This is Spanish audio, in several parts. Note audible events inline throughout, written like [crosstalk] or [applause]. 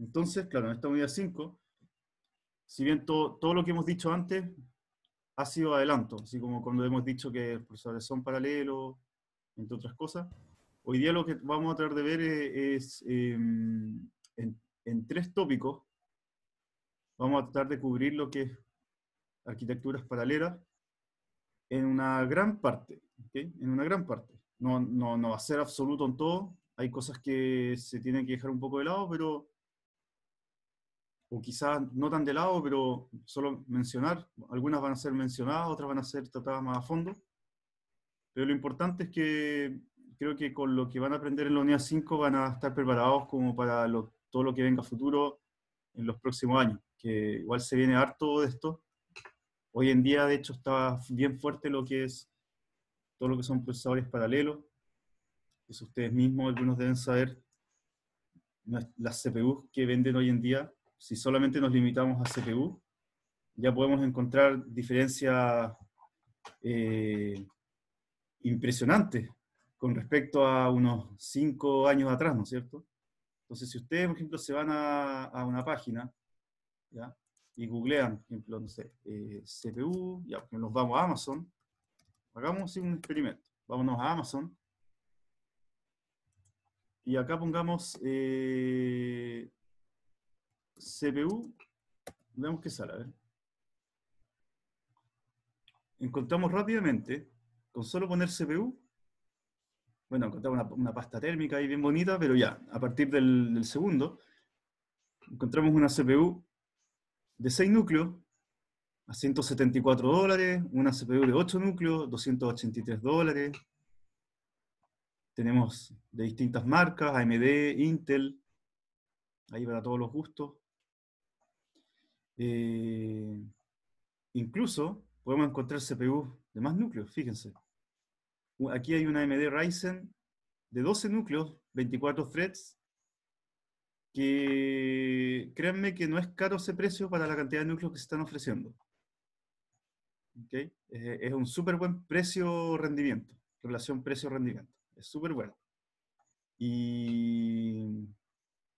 Entonces, claro, en esta unidad 5, si bien todo lo que hemos dicho antes ha sido adelanto, así como cuando hemos dicho que los procesadores son paralelos, entre otras cosas, hoy día lo que vamos a tratar de ver es, em, en, tres tópicos, vamos a tratar de cubrir lo que es arquitecturas paralelas, en una gran parte, en una gran parte. No, no, no, va a ser absoluto en todo, hay cosas que se tienen que dejar un poco de lado, pero o quizás no tan de lado, pero solo mencionar, algunas van a ser mencionadas, otras van a ser tratadas más a fondo, pero lo importante es que creo que con lo que van a aprender en la unidad 5 van a estar preparados como para todo lo que venga a futuro en los próximos años, que igual se viene harto de esto. Hoy en día, de hecho, está bien fuerte lo que es todo lo que son procesadores paralelos, eso ustedes mismos, algunos deben saber, las CPUs que venden hoy en día si solamente nos limitamos a CPU, ya podemos encontrar diferencias eh, impresionantes con respecto a unos cinco años atrás, ¿no es cierto? Entonces, si ustedes, por ejemplo, se van a, una página y googlean, por ejemplo, no sé, eh, CPU, ya, nos vamos a Amazon, hagamos un experimento, vámonos a Amazon, y acá pongamos eh, CPU, veamos qué sale, a ver. Encontramos rápidamente, con solo poner CPU, bueno, encontramos una, pasta térmica ahí bien bonita, pero ya, a partir del, del segundo, encontramos una CPU de 6 núcleos, a 174 dólares, una CPU de 8 núcleos, 283 dólares. Tenemos de distintas marcas, AMD, Intel, ahí para todos los gustos. Eh, incluso podemos encontrar CPU de más núcleos, fíjense. Aquí hay una AMD Ryzen de 12 núcleos, 24 threads, que créanme que no es caro ese precio para la cantidad de núcleos que se están ofreciendo. Es un súper buen precio-rendimiento, relación precio-rendimiento. Es súper bueno. Y,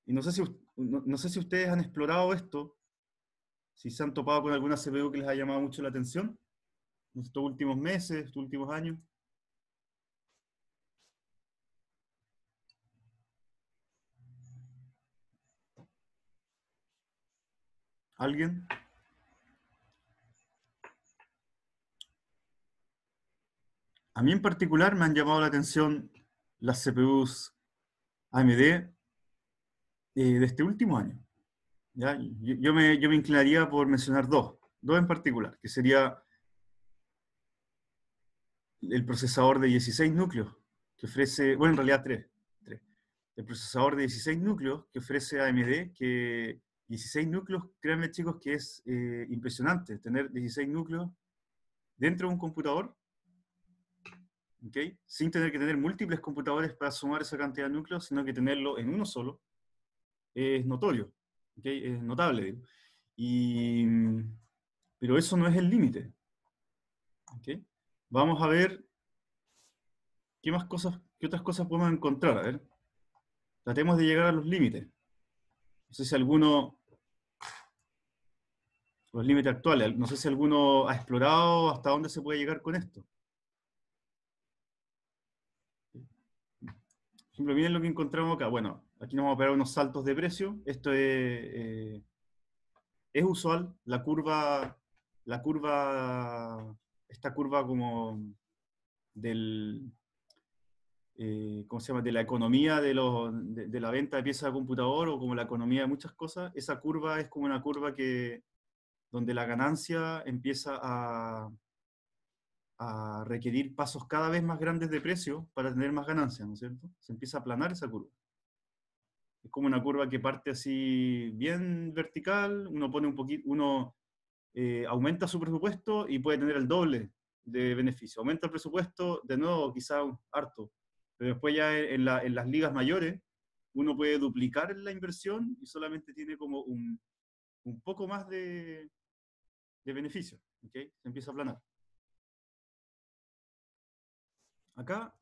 no, sé si, no sé si ustedes han explorado esto, si se han topado con alguna CPU que les ha llamado mucho la atención en estos últimos meses, estos últimos años. ¿Alguien? A mí en particular me han llamado la atención las CPUs AMD eh, de este último año. Yo, me, yo inclinaría por mencionar dos, dos en particular, que sería el procesador de 16 núcleos, que ofrece, bueno, en realidad tres, tres. El procesador de 16 núcleos que ofrece AMD, que 16 núcleos, créanme chicos, que es eh, impresionante tener 16 núcleos dentro de un computador, sin tener que tener múltiples computadores para sumar esa cantidad de núcleos, sino que tenerlo en uno solo, es notorio. Es notable, pero eso no es el límite. ¿okay? Vamos a ver qué más cosas, qué otras cosas podemos encontrar. A ver, tratemos de llegar a los límites. No sé si alguno, los límites actuales, no sé si alguno ha explorado hasta dónde se puede llegar con esto. Por ejemplo, miren lo que encontramos acá. Bueno, Aquí nos vamos a operar unos saltos de precio. Esto es, eh, usual. La curva, esta curva como del, eh, De la economía de, la venta de piezas de computador o como la economía de muchas cosas, esa curva es como una curva que, donde la ganancia empieza a, requerir pasos cada vez más grandes de precio para tener más ganancias, ¿no es cierto? Se empieza a aplanar esa curva. Es como una curva que parte así bien vertical, uno pone un poquito, uno eh, aumenta su presupuesto y puede tener el doble de beneficio. Aumenta el presupuesto, de nuevo, quizá harto, pero después ya en, las ligas mayores uno puede duplicar la inversión y solamente tiene como un, poco más de, beneficio. ¿okay? Se empieza a planar Acá,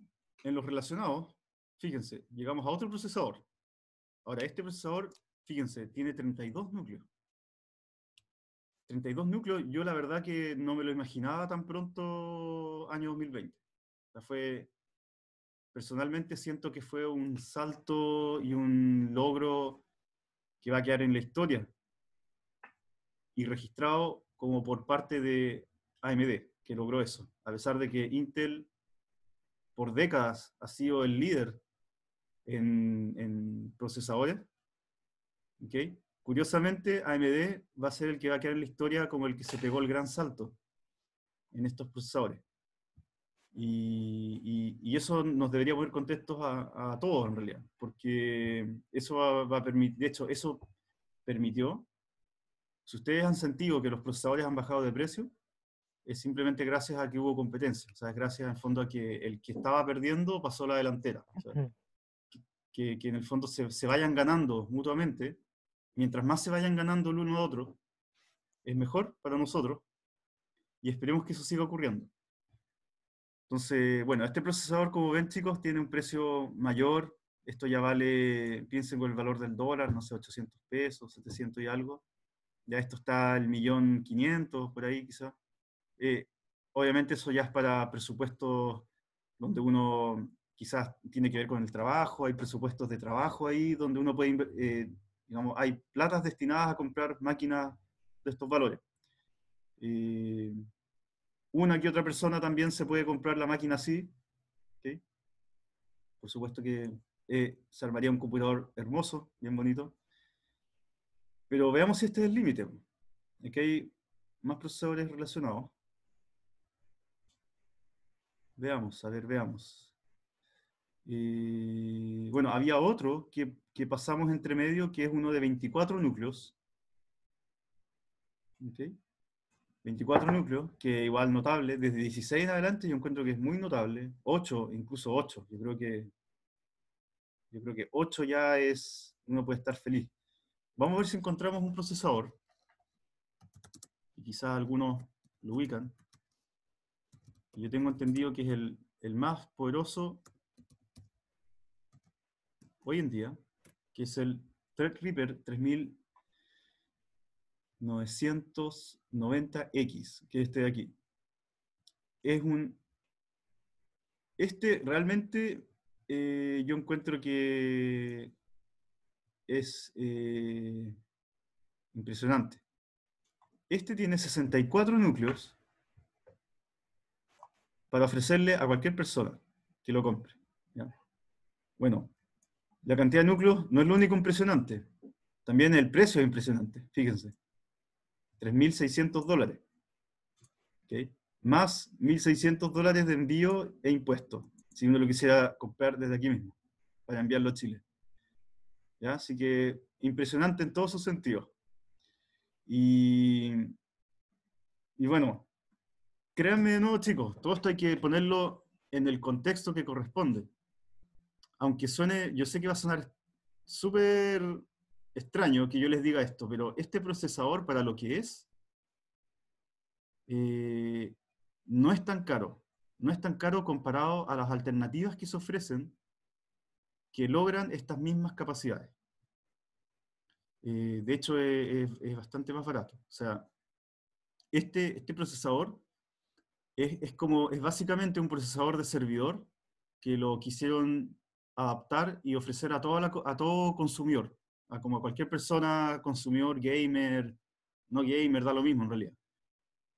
en los relacionados, fíjense, llegamos a otro procesador. Ahora, este procesador, fíjense, tiene 32 núcleos. 32 núcleos, yo la verdad que no me lo imaginaba tan pronto año 2020. O fue, personalmente siento que fue un salto y un logro que va a quedar en la historia y registrado como por parte de AMD, que logró eso, a pesar de que Intel por décadas ha sido el líder en, procesadores. ¿Okay? Curiosamente, AMD va a ser el que va a quedar en la historia como el que se pegó el gran salto en estos procesadores. Y, eso nos debería poner contextos a, todos, en realidad, porque eso va, a permitir, de hecho, eso permitió, si ustedes han sentido que los procesadores han bajado de precio, es simplemente gracias a que hubo competencia, o sea, es gracias en fondo a que el que estaba perdiendo pasó la delantera que, en el fondo se, vayan ganando mutuamente. Mientras más se vayan ganando el uno al otro, es mejor para nosotros y esperemos que eso siga ocurriendo. Entonces, bueno, este procesador, como ven chicos, tiene un precio mayor. Esto ya vale, piensen con el valor del dólar, no sé, 800 pesos, 700 y algo. Ya esto está el millón 500, por ahí quizá. Eh, obviamente eso ya es para presupuestos donde uno quizás tiene que ver con el trabajo, hay presupuestos de trabajo ahí donde uno puede, eh, digamos, hay platas destinadas a comprar máquinas de estos valores. Eh, una que otra persona también se puede comprar la máquina así. Por supuesto que eh, se armaría un computador hermoso, bien bonito. Pero veamos si este es el límite. Aquí hay más procesadores relacionados. Veamos, a ver, veamos bueno, había otro que, que, pasamos entre medio, que es uno de 24 núcleos. 24 núcleos, que igual notable, desde 16 en adelante yo encuentro que es muy notable, 8, incluso 8, yo creo que yo creo que 8 ya es, uno puede estar feliz. Vamos a ver si encontramos un procesador, y quizás algunos lo ubican, yo tengo entendido que es el, el más poderoso hoy en día, que es el Threadripper 3990X, que es este de aquí. Es un... Este realmente eh, yo encuentro que es eh, impresionante. Este tiene 64 núcleos para ofrecerle a cualquier persona que lo compre. Bueno, la cantidad de núcleos no es lo único impresionante. También el precio es impresionante, fíjense. 3.600 dólares. ¿Okay? Más 1.600 dólares de envío e impuesto. si uno lo quisiera comprar desde aquí mismo, para enviarlo a Chile. Así que impresionante en todos sus sentidos. Y, y bueno, créanme de nuevo chicos, todo esto hay que ponerlo en el contexto que corresponde aunque suene, yo sé que va a sonar súper extraño que yo les diga esto, pero este procesador para lo que es, eh, no es tan caro. No es tan caro comparado a las alternativas que se ofrecen que logran estas mismas capacidades. Eh, de hecho, eh, es, bastante más barato. O sea, este, este procesador es, como, es básicamente un procesador de servidor que lo quisieron adaptar y ofrecer a, toda a todo consumidor, a como a cualquier persona, consumidor, gamer, no gamer, da lo mismo en realidad.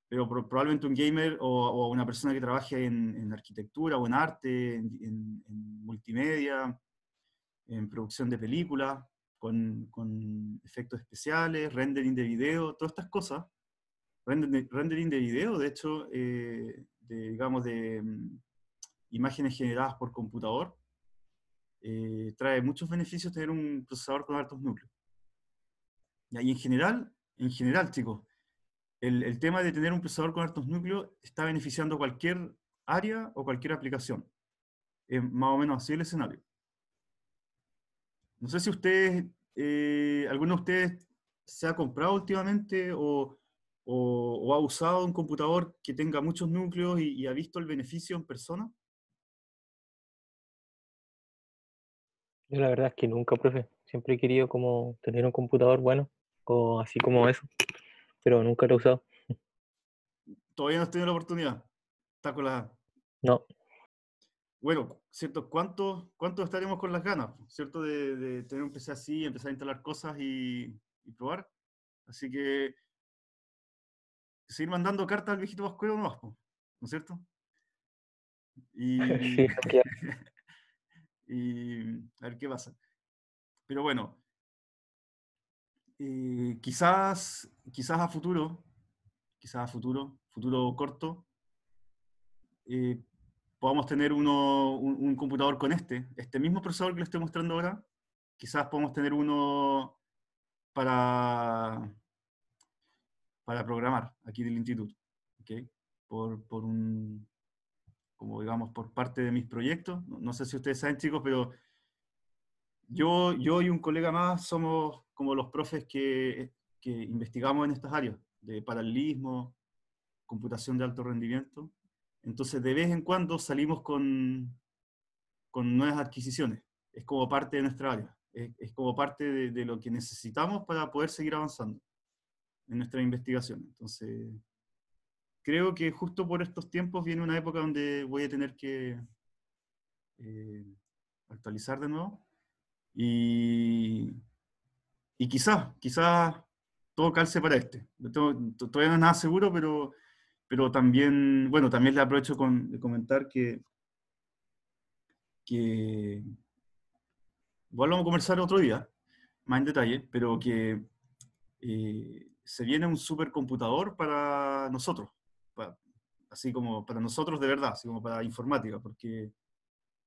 Pero probablemente un gamer o, una persona que trabaje en, arquitectura o en arte, en, multimedia, en producción de películas, con, efectos especiales, rendering de video, todas estas cosas. rendering de video, de hecho, eh, digamos, de mm, imágenes generadas por computador, eh, trae muchos beneficios tener un procesador con altos núcleos. Y ahí en general, en general, chicos, el, tema de tener un procesador con altos núcleos está beneficiando cualquier área o cualquier aplicación. Es más o menos así el escenario. No sé si ustedes, eh, alguno de ustedes se ha comprado últimamente o, ha usado un computador que tenga muchos núcleos y ha visto el beneficio en persona. Yo la verdad es que nunca, profe. Siempre he querido como tener un computador bueno o así como eso, pero nunca lo he usado. Todavía no has tenido la oportunidad. está con la No. Bueno, ¿cierto? cuánto cuánto estaremos con las ganas, ¿cierto? De, tener un PC así, empezar a instalar cosas y, probar. Así que seguir mandando cartas al viejito Vascuero no, ¿no es cierto? [laughs] Y... Sí, [laughs] y a ver qué pasa. Pero bueno, eh, quizás, quizás a futuro, quizás a futuro, futuro corto, eh, podamos tener uno, un, computador con este, este mismo procesador que le estoy mostrando ahora, quizás podamos tener uno para, para programar aquí del instituto, ¿okay? por, por, un, como digamos, por parte de mis proyectos. No, sé si ustedes saben, chicos, pero yo, yo y un colega más somos como los profes que, que investigamos en estas áreas, de paralelismo, computación de alto rendimiento. Entonces, de vez en cuando salimos con, con nuevas adquisiciones. Es como parte de nuestra área, es, como parte de, de, lo que necesitamos para poder seguir avanzando en nuestra investigación. Entonces, creo que justo por estos tiempos viene una época donde voy a tener que eh, actualizar de nuevo. Y, y quizás, quizás todo calce para este. todavía no es nada seguro, pero, pero también, bueno, también le aprovecho con, de comentar que, que lo vamos a conversar otro día, más en detalle, pero que eh, se viene un supercomputador para nosotros, así como para nosotros de verdad, así como para informática, porque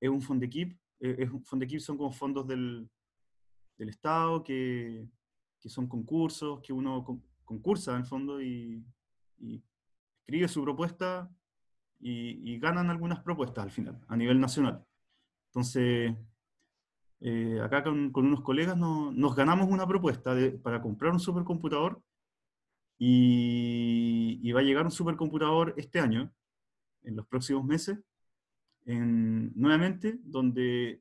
es un Fondequip, eh, es un son como fondos del, del Estado que, que, son concursos, que uno concursa en el fondo y, escribe su propuesta y, ganan algunas propuestas al final, a nivel nacional. Entonces, eh, acá con, unos colegas nos ganamos una propuesta para comprar un supercomputador y y, va a llegar un supercomputador este año, en los próximos meses, en, nuevamente, donde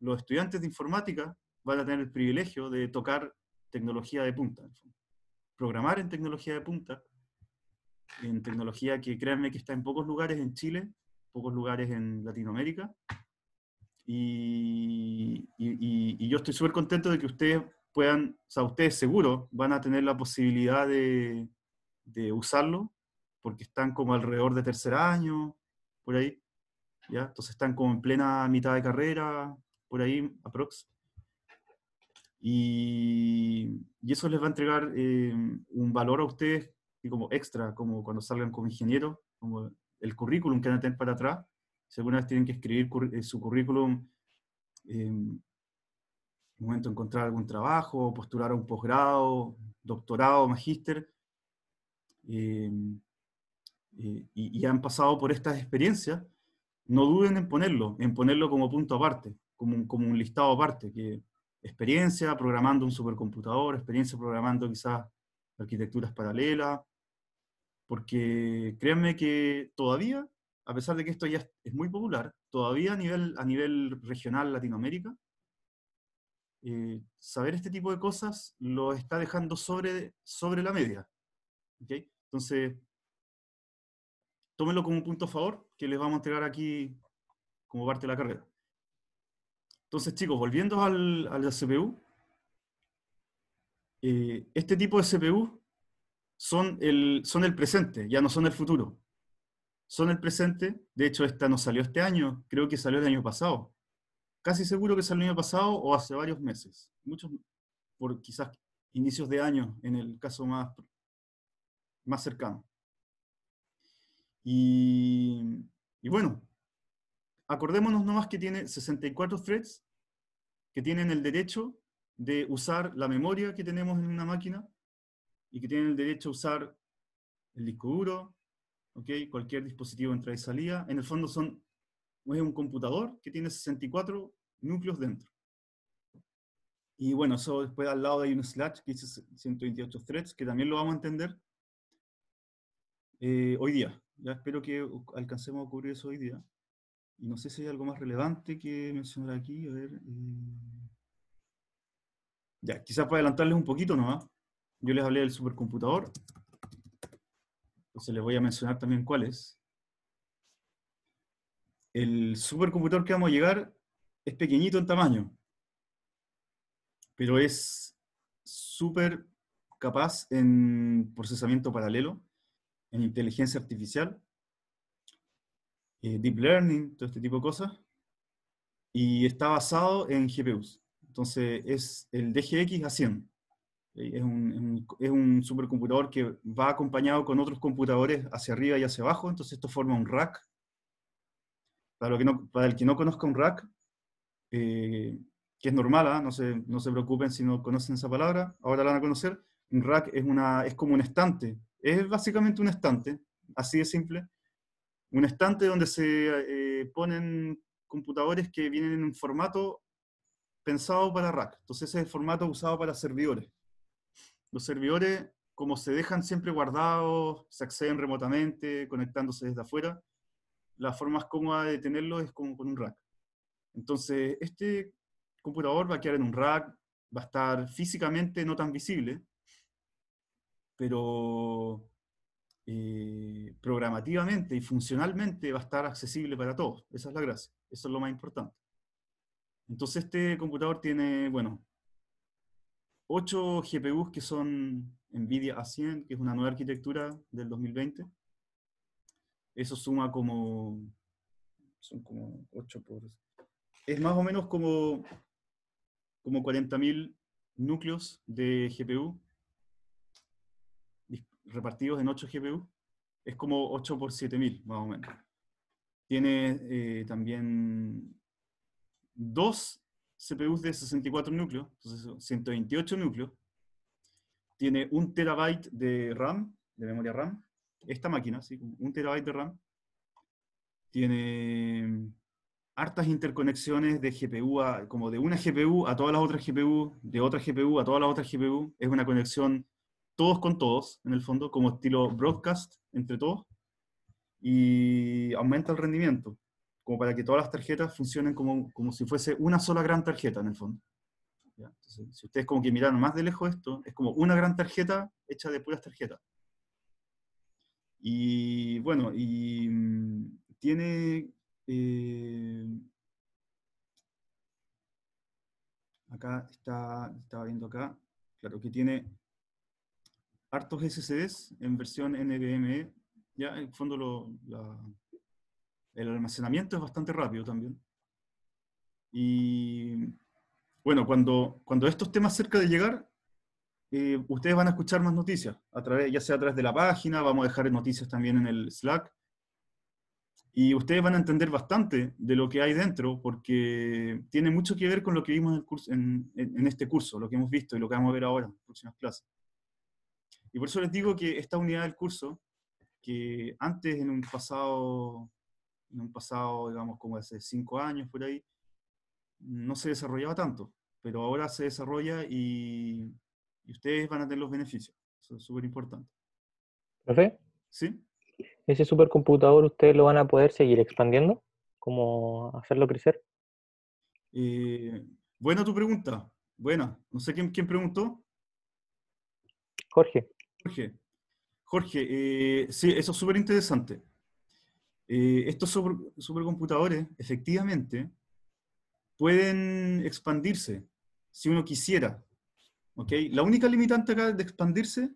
los estudiantes de informática van a tener el privilegio de tocar tecnología de punta, programar en tecnología de punta, en tecnología que créanme que está en pocos lugares en Chile, pocos lugares en Latinoamérica, y, y yo estoy súper contento de que ustedes puedan, o sea, ustedes seguro van a tener la posibilidad de, de usarlo, porque están como alrededor de tercer año, por ahí, ¿ya? Entonces están como en plena mitad de carrera, por ahí, aprox. Y, y eso les va a entregar eh, un valor a ustedes y como extra, como cuando salgan como ingeniero, como el currículum que van a tener para atrás. Si alguna vez tienen que escribir eh, su currículum, eh, en momento encontrar algún trabajo, postular a un posgrado, doctorado, magíster, eh, eh, y, han pasado por estas experiencias, no duden en ponerlo, en ponerlo como punto aparte, como un, como un listado aparte, que experiencia programando un supercomputador, experiencia programando quizás arquitecturas paralelas, porque créanme que todavía, a pesar de que esto ya es muy popular, todavía a nivel, a nivel regional Latinoamérica, eh, saber este tipo de cosas lo está dejando sobre, sobre la media. ¿okay? Entonces, tómenlo como un punto a favor que les vamos a entregar aquí como parte de la carrera. Entonces, chicos, volviendo al, la CPU, eh, este tipo de CPU son el, son el presente, ya no son el futuro. Son el presente, de hecho esta no salió este año, creo que salió el año pasado. Casi seguro que salió el año pasado o hace varios meses, muchos por quizás inicios de año en el caso más más cercano. Y, y bueno, acordémonos nomás que tiene 64 threads que tienen el derecho de usar la memoria que tenemos en una máquina y que tienen el derecho a usar el disco duro, ¿okay? cualquier dispositivo de entrada y salida. En el fondo son, es un computador que tiene 64 núcleos dentro. Y bueno, eso después al lado hay un slash que dice 128 threads, que también lo vamos a entender eh, hoy día. Ya espero que alcancemos a cubrir eso hoy día. Y no sé si hay algo más relevante que mencionar aquí. ver. Eh. Ya, quizás para adelantarles un poquito nomás. Yo les hablé del supercomputador. Entonces les voy a mencionar también cuál es. El supercomputador que vamos a llegar es pequeñito en tamaño, pero es súper capaz en procesamiento paralelo en inteligencia artificial, eh, deep learning, todo este tipo de cosas, y está basado en GPUs. Entonces es el DGX a 100. Eh, es un, es un, supercomputador que va acompañado con otros computadores hacia arriba y hacia abajo, entonces esto forma un rack. Para, lo que no, para el que no conozca un rack, eh, que es normal, ¿ah? no, se, no se preocupen si no conocen esa palabra, ahora la van a conocer, un rack es, una, es como un estante, es básicamente un estante, así de simple. Un estante donde se eh, ponen computadores que vienen en un formato pensado para rack. Entonces ese es el formato usado para servidores. Los servidores, como se dejan siempre guardados, se acceden remotamente, conectándose desde afuera, la forma más cómoda de tenerlo es como con un rack. Entonces, este computador va a quedar en un rack, va a estar físicamente no tan visible, pero eh, programativamente y funcionalmente va a estar accesible para todos. Esa es la gracia, eso es lo más importante. Entonces este computador tiene, bueno, 8 GPUs que son NVIDIA A100, que es una nueva arquitectura del 2020. Eso suma como, son como 8 por... Es más o menos como, como 40.000 núcleos de GPU repartidos en 8 GPU, es como 8 por 7000, más o menos. Tiene eh, también dos CPUs de 64 núcleos, entonces 128 núcleos. Tiene un terabyte de RAM, de memoria RAM. Esta máquina, sí, un terabyte de RAM. Tiene hartas interconexiones de GPU, como de una GPU a todas las otras GPU, de otra GPU a todas las otras GPU. Es una conexión todos con todos, en el fondo, como estilo broadcast entre todos, y aumenta el rendimiento, como para que todas las tarjetas funcionen como, como si fuese una sola gran tarjeta, en el fondo. si ustedes como que miran más de lejos esto, es como una gran tarjeta hecha de puras tarjetas. Y bueno, y mm, tiene... Eh, acá está, estaba viendo acá, claro que tiene hartos SSDs en versión NVMe. Ya, en el fondo, el almacenamiento es bastante rápido también. Y bueno, cuando, cuando esto esté más cerca de llegar, eh, ustedes van a escuchar más noticias, a través, ya sea a través de la página, vamos a dejar noticias también en el Slack. Y ustedes van a entender bastante de lo que hay dentro, porque tiene mucho que ver con lo que vimos el curso, en, en este curso, lo que hemos visto y lo que vamos a ver ahora en las próximas clases. Y por eso les digo que esta unidad del curso, que antes en un pasado, en un pasado, digamos, como hace cinco años por ahí, no se desarrollaba tanto, pero ahora se desarrolla y, ustedes van a tener los beneficios. Eso es súper importante. ¿Profe? Sí. ¿Ese supercomputador ustedes lo van a poder seguir expandiendo? ¿Cómo hacerlo crecer? Eh, buena tu pregunta. Buena. No sé quién preguntó. Jorge. Jorge, Jorge eh, sí, eso es súper interesante. Eh, estos supercomputadores, efectivamente, pueden expandirse si uno quisiera. La única limitante acá de expandirse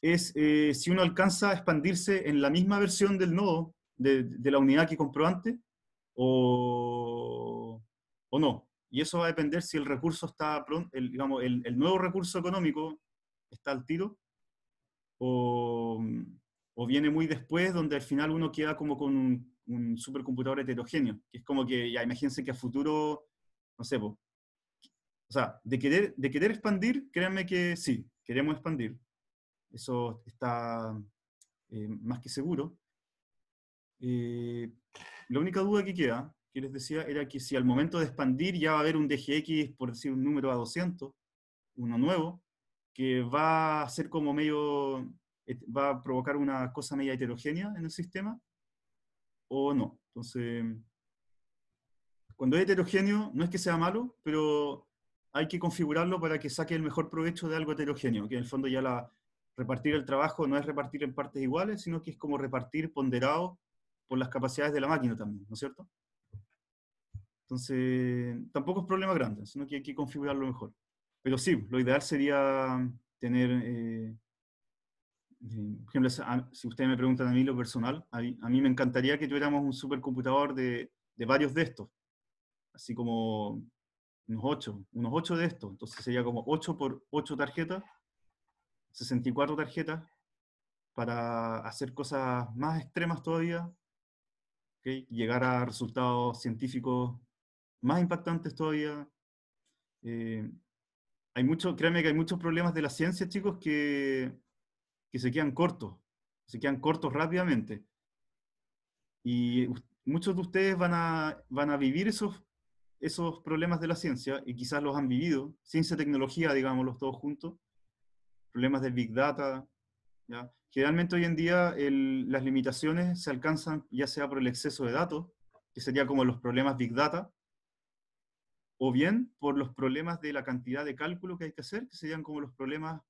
es eh, si uno alcanza a expandirse en la misma versión del nodo, de, la unidad que comprobante, o, o, no. Y eso va a depender si el recurso está, el nuevo recurso económico está al tiro Mm, o, viene muy después, donde al final uno queda como con un, supercomputador heterogéneo, que es como que, ya imagínense que a futuro, no sé, o sea, de querer, de querer expandir, créanme que sí, queremos expandir, eso está eh, más que seguro. Eh, la única duda que queda, que les decía, era que si al momento de expandir ya va a haber un DGX, por decir un número a 200, uno nuevo, que va a ser como medio, va a provocar una cosa media heterogénea en el sistema o no. Entonces, cuando es heterogéneo, no es que sea malo, pero hay que configurarlo para que saque el mejor provecho de algo heterogéneo, que en el fondo ya la, repartir el trabajo no es repartir en partes iguales, sino que es como repartir ponderado por las capacidades de la máquina también, ¿no es cierto? Entonces, tampoco es problema grande, sino que hay que configurarlo mejor pero sí, lo ideal sería mm, tener, eh, eh, por ejemplo, si ustedes me preguntan a mí lo personal, a mí, me encantaría que tuviéramos un supercomputador de, de, varios de estos, así como unos ocho, unos ocho de estos, entonces sería como ocho por ocho tarjetas, 64 tarjetas, para hacer cosas más extremas todavía, ¿okay? llegar a resultados científicos más impactantes todavía. Eh, hay mucho, créanme que hay muchos problemas de la ciencia, chicos, que, que se quedan cortos, se quedan cortos rápidamente. Y muchos de ustedes van a, van a vivir esos, esos problemas de la ciencia, y quizás los han vivido, ciencia, tecnología, digámoslos todos juntos, problemas de Big Data. ¿ya? Generalmente hoy en día las limitaciones se alcanzan ya sea por el exceso de datos, que sería como los problemas Big Data, o bien por los problemas de la cantidad de cálculo que hay que hacer, que serían como los problemas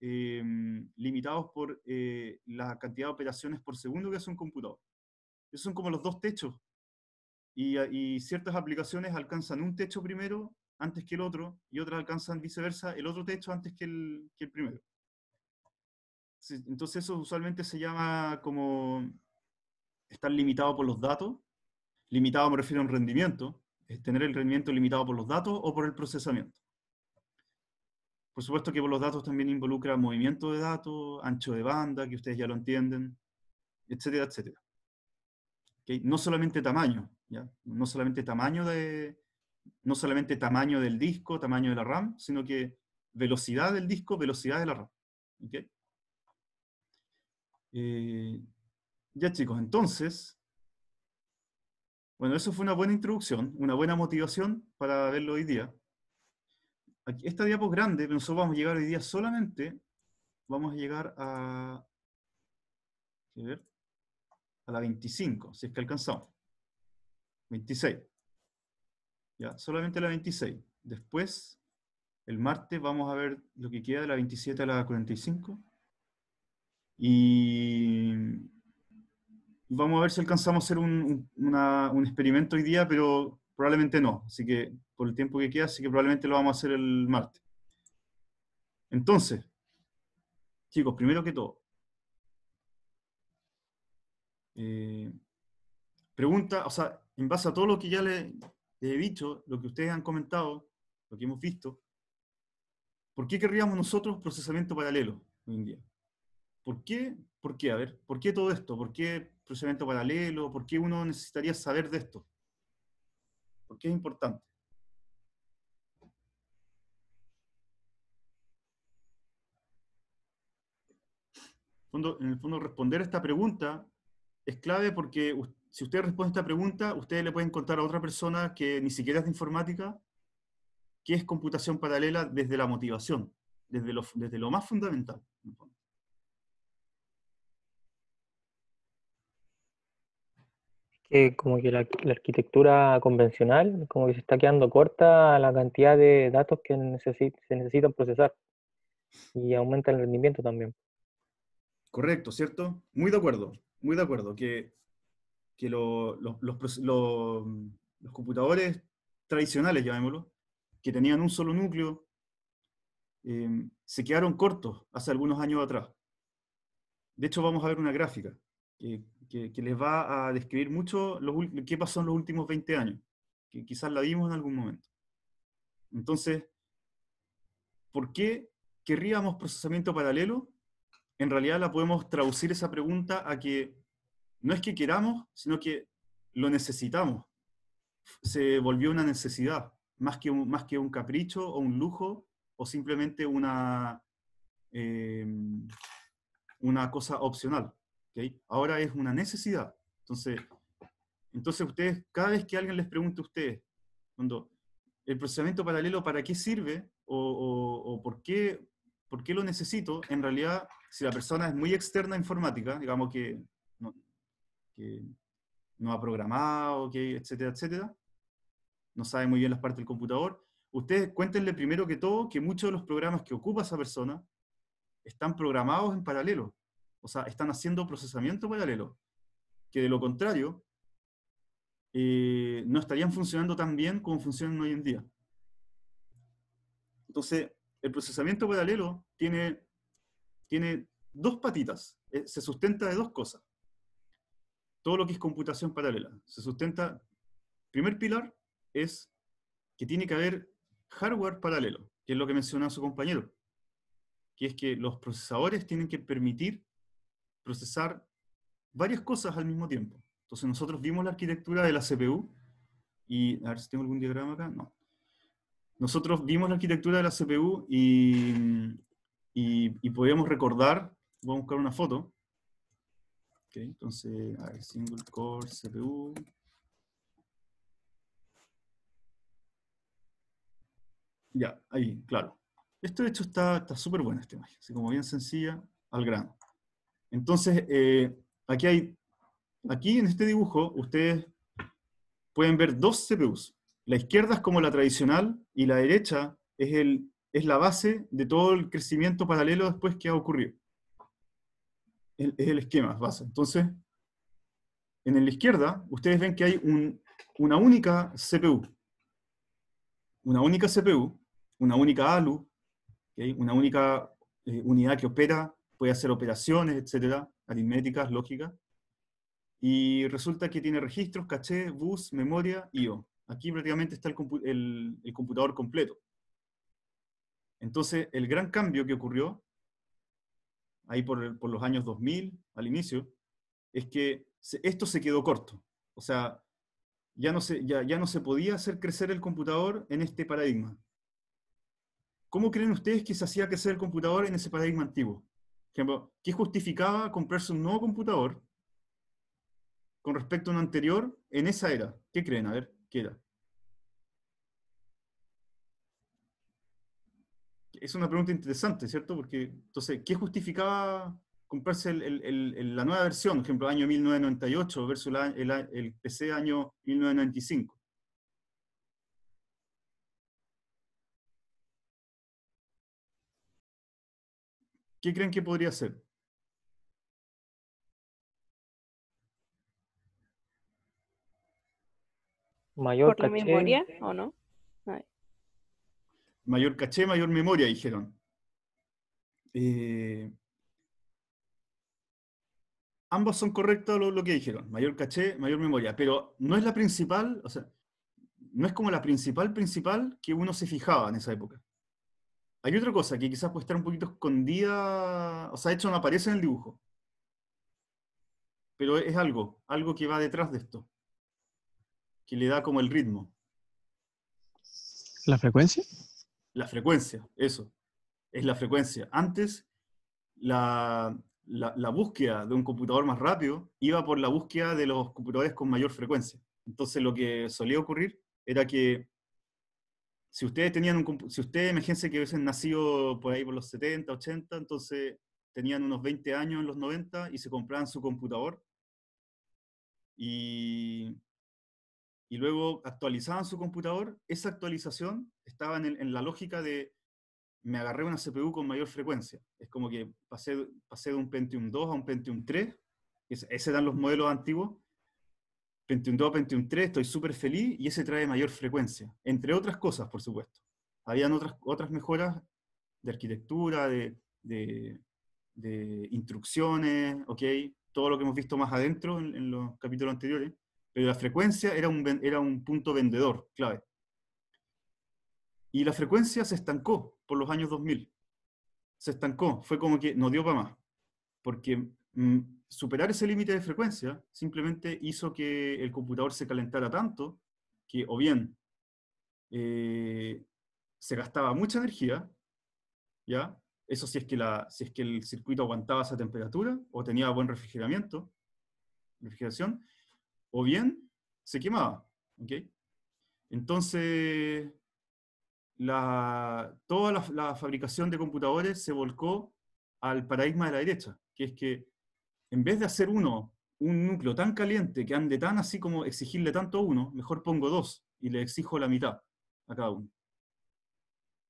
em, limitados por eh, la cantidad de operaciones por segundo que hace un computador. Esos son como los dos techos. Y, ciertas aplicaciones alcanzan un techo primero antes que el otro, y otras alcanzan viceversa el otro techo antes que el, que el primero. Entonces eso usualmente se llama como estar limitado por los datos, limitado me refiero a un rendimiento, tener el rendimiento limitado por los datos o por el procesamiento. Por supuesto que por los datos también involucra movimiento de datos, ancho de banda, que ustedes ya lo entienden, etcétera, etcétera. No solamente tamaño, ¿ya? No solamente tamaño de, no solamente tamaño del disco, tamaño de la RAM, sino que velocidad del disco, velocidad de la RAM. ¿Okay? Eh, ya chicos, entonces, bueno, eso fue una buena introducción, una buena motivación para verlo hoy día. Aquí, esta diapos grande, nosotros vamos a llegar hoy día solamente, vamos a llegar a, ver, a la 25, si es que alcanzamos. 26. ¿Ya? Solamente la 26. Después, el martes, vamos a ver lo que queda de la 27 a la 45. Y vamos a ver si alcanzamos a hacer un, experimento hoy día, pero probablemente no. Así que por el tiempo que queda, así que probablemente lo vamos a hacer el martes. Entonces, chicos, primero que todo, eh, pregunta, o sea, en base a todo lo que ya le he dicho, lo que ustedes han comentado, lo que hemos visto, ¿por qué querríamos nosotros procesamiento paralelo hoy en día? ¿Por qué? ¿Por qué? A ver, ¿por qué todo esto? ¿Por qué procedimiento paralelo? ¿Por qué uno necesitaría saber de esto? ¿Por qué es importante? en el fondo, responder a esta pregunta es clave porque si usted responde a esta pregunta, usted le pueden contar a otra persona que ni siquiera es de informática qué es computación paralela desde la motivación, desde lo, desde lo más fundamental. Eh, como que la, arquitectura convencional como que se está quedando corta la cantidad de datos que se necesitan procesar y aumenta el rendimiento también. Correcto, ¿cierto? Muy de acuerdo, muy de acuerdo, que, los, computadores tradicionales, llamémoslo, que tenían un solo núcleo, em, se quedaron cortos hace algunos años atrás. De hecho, vamos a ver una gráfica que que, les va a describir mucho lo, que pasó en los últimos 20 años, que quizás la vimos en algún momento. Entonces, ¿por qué querríamos procesamiento paralelo? En realidad la podemos traducir esa pregunta a que no es que queramos, sino que lo necesitamos. Se volvió una necesidad, más que un, más que un capricho o un lujo o simplemente una, em, una cosa opcional. Ahora es una necesidad. Entonces, entonces ustedes, cada vez que alguien les pregunte a ustedes, cuando el procesamiento paralelo para qué sirve o, por, qué, por lo necesito, en realidad, si la persona es muy externa a informática, digamos que no, ha programado, etcétera, etcétera, no sabe muy bien las partes del computador, ustedes cuéntenle primero que todo que muchos de los programas que ocupa esa persona están programados en paralelo. O sea, están haciendo procesamiento paralelo, que de lo contrario, eh, no estarían funcionando tan bien como funcionan hoy en día. Entonces, el procesamiento paralelo tiene, tiene dos patitas, eh, se sustenta de dos cosas. Todo lo que es computación paralela. Se sustenta, primer pilar es que tiene que haber hardware paralelo, que es lo que mencionaba su compañero, que es que los procesadores tienen que permitir procesar varias cosas al mismo tiempo. Entonces nosotros vimos la arquitectura de la CPU y, a ver si tengo algún diagrama acá, no. Nosotros vimos la arquitectura de la CPU y, y, podíamos recordar, voy a buscar una foto. Okay, entonces, single core CPU, Ya, ahí, claro. Esto de hecho está súper bueno buena esta imagen, así como bien sencilla, al grano. Entonces, eh, aquí hay, aquí en este dibujo, ustedes pueden ver dos CPUs. La izquierda es como la tradicional y la derecha es, es la base de todo el crecimiento paralelo después que ha ocurrido. Es, el esquema, base. Entonces, en la izquierda, ustedes ven que hay una única CPU. Una única CPU, una única ALU, una única eh, unidad que opera puede hacer operaciones, etcétera, aritméticas, lógicas. Y resulta que tiene registros, caché, bus, memoria, IO. Aquí prácticamente está el, computador completo. Entonces, el gran cambio que ocurrió, ahí por, los años 2000, al inicio, es que esto se quedó corto. O sea, ya no, se, ya no se podía hacer crecer el computador en este paradigma. ¿Cómo creen ustedes que se hacía crecer el computador en ese paradigma antiguo? ejemplo, ¿qué justificaba comprarse un nuevo computador con respecto a un anterior en esa era? ¿Qué creen? A ver, ¿qué era? Es una pregunta interesante, ¿cierto? Porque, entonces, ¿qué justificaba comprarse la nueva versión, por ejemplo, año 1998 versus el, PC año 1995? ¿Qué creen que podría ser? Mayor caché. memoria o no? Mayor caché, mayor memoria, dijeron. Eh, ambos son correctos lo, que dijeron. Mayor caché, mayor memoria. Pero no es la principal, o sea, no es como la principal principal que uno se fijaba en esa época. Hay otra cosa que quizás puede estar un poquito escondida, o sea, de hecho no aparece en el dibujo. Pero es algo, algo que va detrás de esto, que le da como el ritmo. ¿La frecuencia? La frecuencia, eso. Es la frecuencia. Antes, la, la búsqueda de un computador más rápido iba por la búsqueda de los computadores con mayor frecuencia. Entonces, lo que solía ocurrir era que si ustedes tenían un, si ustedes, imagínense que hubiesen nacido por ahí por los 70, 80, entonces tenían unos 20 años en los 90 y se compraban su computador y, y luego actualizaban su computador, esa actualización estaba en, la lógica de me agarré una CPU con mayor frecuencia. Es como que pasé, pasé de un Pentium 2 a un Pentium 3, Esos eran los modelos antiguos, 21, 2, estoy súper feliz y ese trae mayor frecuencia, entre otras cosas, por supuesto. Habían otras, otras mejoras de arquitectura, de, de, instrucciones, ¿ok? Todo lo que hemos visto más adentro en, los capítulos anteriores, pero la frecuencia era un, era un punto vendedor clave. Y la frecuencia se estancó por los años 2000. Se estancó, fue como que no dio para más, porque mm, superar ese límite de frecuencia simplemente hizo que el computador se calentara tanto que o bien eh, se gastaba mucha energía, ¿ya? Eso si es, que la, es que el circuito aguantaba esa temperatura o tenía buen refrigeramiento, refrigeración, o bien se quemaba, Entonces, toda la fabricación de computadores se volcó al paradigma de la derecha, que es que en vez de hacer uno un núcleo tan caliente que ande tan así como exigirle tanto uno, mejor pongo dos y le exijo la mitad a cada uno.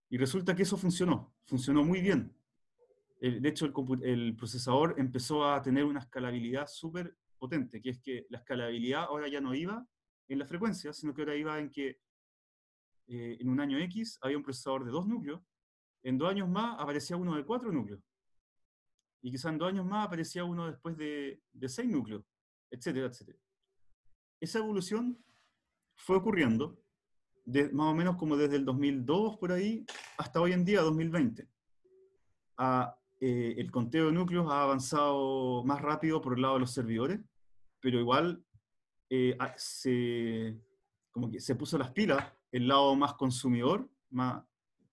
Y resulta que eso funcionó, funcionó muy bien. de hecho, el, procesador empezó a tener una escalabilidad súper potente, que es que la escalabilidad ahora ya no iba en la frecuencia, sino que ahora iba en que eh, en un año X había un procesador de dos núcleos, en dos años más aparecía uno de cuatro núcleos, y quizás en dos años más aparecía uno después de, seis núcleos, etcétera, etcétera. Esa evolución fue ocurriendo de, más o menos como desde el 2002 por ahí hasta hoy en día, 2020. Ah, eh, el conteo de núcleos ha avanzado más rápido por el lado de los servidores, pero igual eh, ah, se, como que se puso las pilas el lado más consumidor más,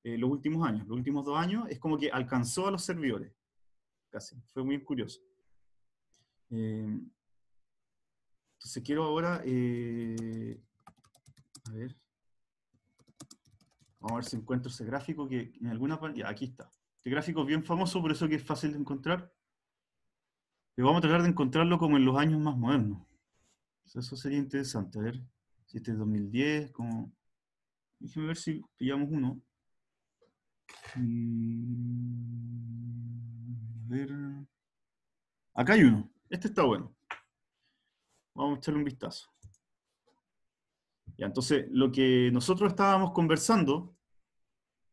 eh, los últimos años, los últimos dos años, es como que alcanzó a los servidores casi. Fue muy curioso. Eh, entonces quiero ahora, eh, a ver, vamos a ver si encuentro ese gráfico que en alguna parte, aquí está. Este gráfico es bien famoso, por eso que es fácil de encontrar. Pero vamos a tratar de encontrarlo como en los años más modernos. eso sería interesante, a ver si este es 2010, como... Déjenme ver si pillamos uno. Mm, Acá hay uno. Este está bueno. Vamos a echarle un vistazo. Ya, entonces, lo que nosotros estábamos conversando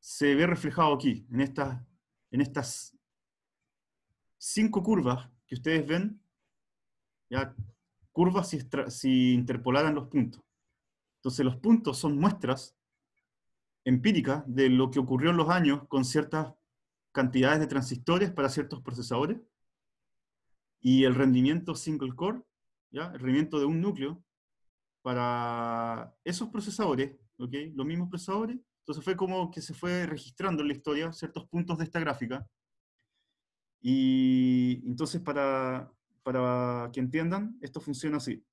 se ve reflejado aquí, en estas, en estas cinco curvas que ustedes ven. Ya, curvas si interpolaran los puntos. Entonces, los puntos son muestras empírica de lo que ocurrió en los años con ciertas cantidades de transistores para ciertos procesadores y el rendimiento single core, ¿ya? el rendimiento de un núcleo para esos procesadores, ¿okay? los mismos procesadores. Entonces fue como que se fue registrando en la historia ciertos puntos de esta gráfica. Y entonces para, para que entiendan, esto funciona así.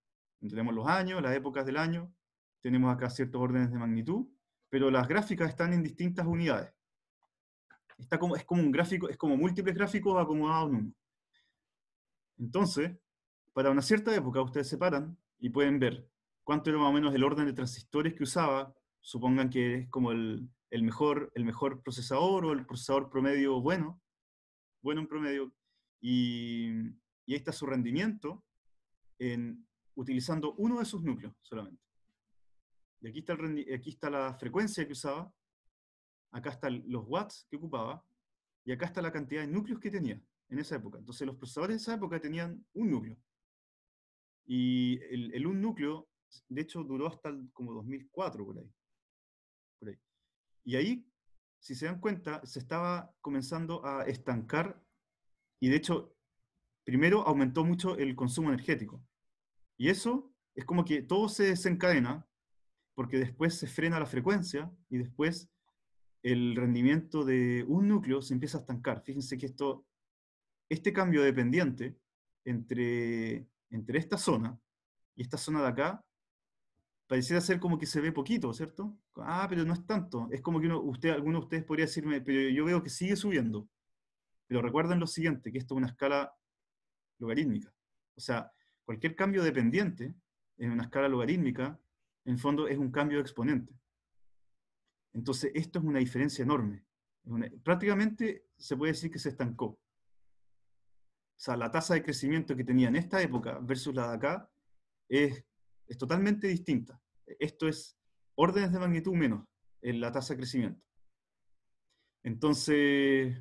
Tenemos los años, las épocas del año, tenemos acá ciertos órdenes de magnitud, pero las gráficas están en distintas unidades. Está como, es como un gráfico, es como múltiples gráficos acomodados en uno. Entonces, para una cierta época ustedes separan y pueden ver cuánto era más o menos el orden de transistores que usaba, supongan que es como el, el mejor, el mejor procesador o el procesador promedio bueno, bueno en promedio, y, y ahí está su rendimiento en, utilizando uno de sus núcleos solamente. Y aquí está, el aquí está la frecuencia que usaba, acá están los watts que ocupaba, y acá está la cantidad de núcleos que tenía en esa época. Entonces los procesadores de esa época tenían un núcleo. Y el, un núcleo, de hecho, duró hasta como 2004, por ahí. por ahí. Y ahí, si se dan cuenta, se estaba comenzando a estancar, y de hecho, primero aumentó mucho el consumo energético. Y eso es como que todo se desencadena, porque después se frena la frecuencia y después el rendimiento de un núcleo se empieza a estancar. Fíjense que esto, este cambio dependiente entre, entre esta zona y esta zona de acá, pareciera ser como que se ve poquito, ¿cierto? Ah, pero no es tanto. Es como que uno, usted, alguno de ustedes podría decirme, pero yo veo que sigue subiendo. Pero recuerden lo siguiente, que esto es una escala logarítmica. O sea, cualquier cambio dependiente en una escala logarítmica en fondo es un cambio de exponente. Entonces, esto es una diferencia enorme. prácticamente se puede decir que se estancó. O sea, la tasa de crecimiento que tenía en esta época versus la de acá es, totalmente distinta. Esto es órdenes de magnitud menos en la tasa de crecimiento. Entonces,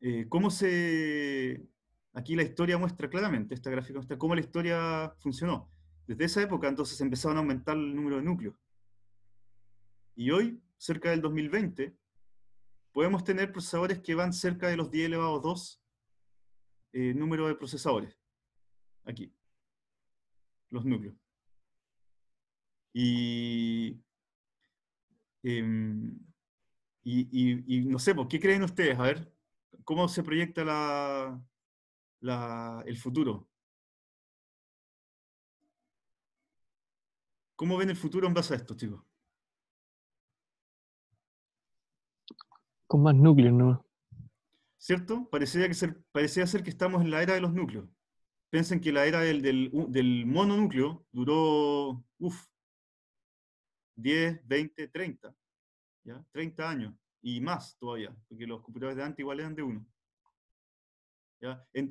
eh, ¿cómo se...? Aquí la historia muestra claramente, esta gráfica muestra cómo la historia funcionó. Desde esa época entonces empezaron a aumentar el número de núcleos. Y hoy, cerca del 2020, podemos tener procesadores que van cerca de los 10 elevados 2 eh, número de procesadores. Aquí. Los núcleos. Y, em, no sé, pues, ¿qué creen ustedes? A ver, ¿cómo se proyecta la, el futuro? ¿Cómo ven el futuro en base a esto, chicos? Con más núcleos, ¿no? ¿Cierto? Parecía, que ser, ser que estamos en la era de los núcleos. Piensen que la era del, del, mononúcleo duró, uff, 10, 20, 30, ¿ya? 30 años y más todavía, porque los computadores de antes igual eran de uno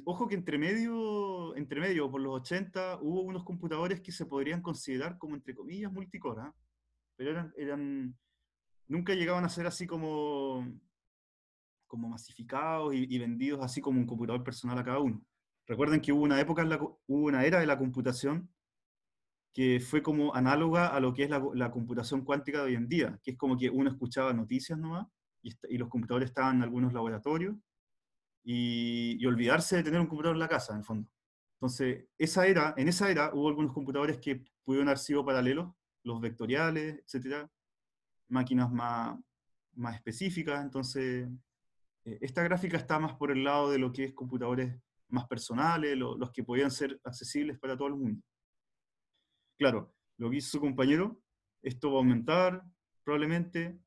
ojo que entre medio, entre medio, por los 80, hubo unos computadores que se podrían considerar como, entre comillas, multicore, ¿ah? pero eran, eran, nunca llegaban a ser así como, como masificados y, vendidos así como un computador personal a cada uno. Recuerden que hubo una época, hubo una era de la computación que fue como análoga a lo que es la, computación cuántica de hoy en día, que es como que uno escuchaba noticias nomás y los computadores estaban en algunos laboratorios y, olvidarse de tener un computador en la casa, en el fondo. Entonces, esa era, en esa era hubo algunos computadores que pudieron haber sido paralelos, los vectoriales, etcétera, máquinas más, más específicas. Entonces, eh, esta gráfica está más por el lado de lo que es computadores más personales, los que podían ser accesibles para todo el mundo. Claro, lo que hizo su compañero, esto va a aumentar probablemente,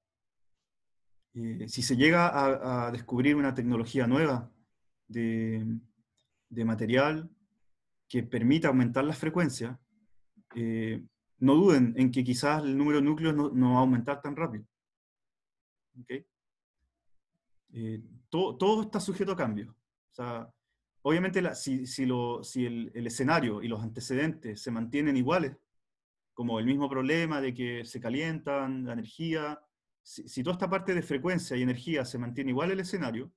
eh, si se llega a, descubrir una tecnología nueva de, material que permita aumentar las frecuencias, eh, no duden en que quizás el número de núcleos no, va a aumentar tan rápido. Eh, todo, está sujeto a cambio. O sea, obviamente, si, el, el, escenario y los antecedentes se mantienen iguales, como el mismo problema de que se calientan la energía, si, toda esta parte de frecuencia y energía se mantiene igual el escenario,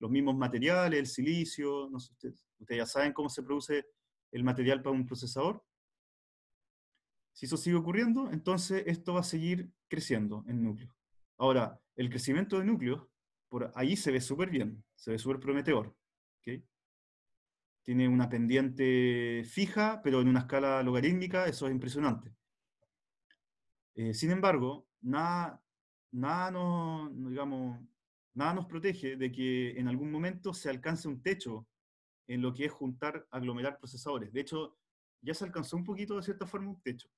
los mismos materiales, el silicio, no ustedes, ustedes ya saben cómo se produce el material para un procesador. Si eso sigue ocurriendo, entonces esto va a seguir creciendo en núcleo. Ahora, el crecimiento de núcleos, por ahí se ve súper bien, se ve súper prometedor. Tiene una pendiente fija, pero en una escala logarítmica, eso es impresionante. Eh, sin embargo, nada, nada nos, digamos, nada nos protege de que en algún momento se alcance un techo en lo que es juntar, aglomerar procesadores. De hecho, ya se alcanzó un poquito, de cierta forma, un techo.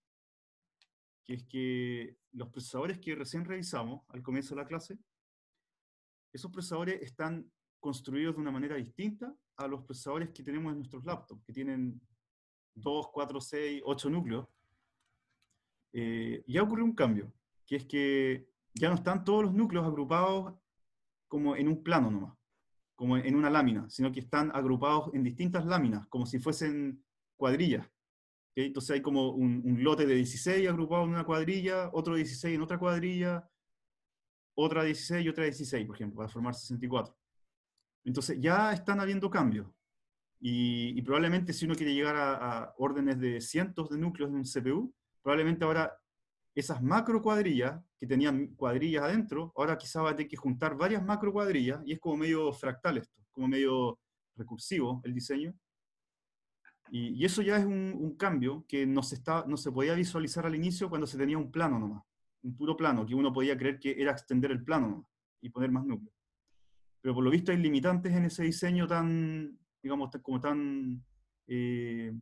Que es que los procesadores que recién revisamos al comienzo de la clase, esos procesadores están construidos de una manera distinta a los procesadores que tenemos en nuestros laptops, que tienen 2, 4, 6, 8 núcleos. Eh, ya ocurrió un cambio, que es que ya no están todos los núcleos agrupados como en un plano nomás, como en una lámina, sino que están agrupados en distintas láminas, como si fuesen cuadrillas. Entonces hay como un, lote de 16 agrupado en una cuadrilla, otro 16 en otra cuadrilla, otra 16 y otra 16, por ejemplo, para formar 64. Entonces ya están habiendo cambios. Y, probablemente si uno quiere llegar a, a órdenes de cientos de núcleos en un CPU, probablemente ahora esas macro cuadrillas que tenían cuadrillas adentro, ahora quizá va a tener que juntar varias macro cuadrillas y es como medio fractal esto, como medio recursivo el diseño. Y, eso ya es un, cambio que no se, está, no se podía visualizar al inicio cuando se tenía un plano nomás, un puro plano, que uno podía creer que era extender el plano nomás y poner más núcleos. Pero por lo visto hay limitantes en ese diseño tan, digamos, como tan eh,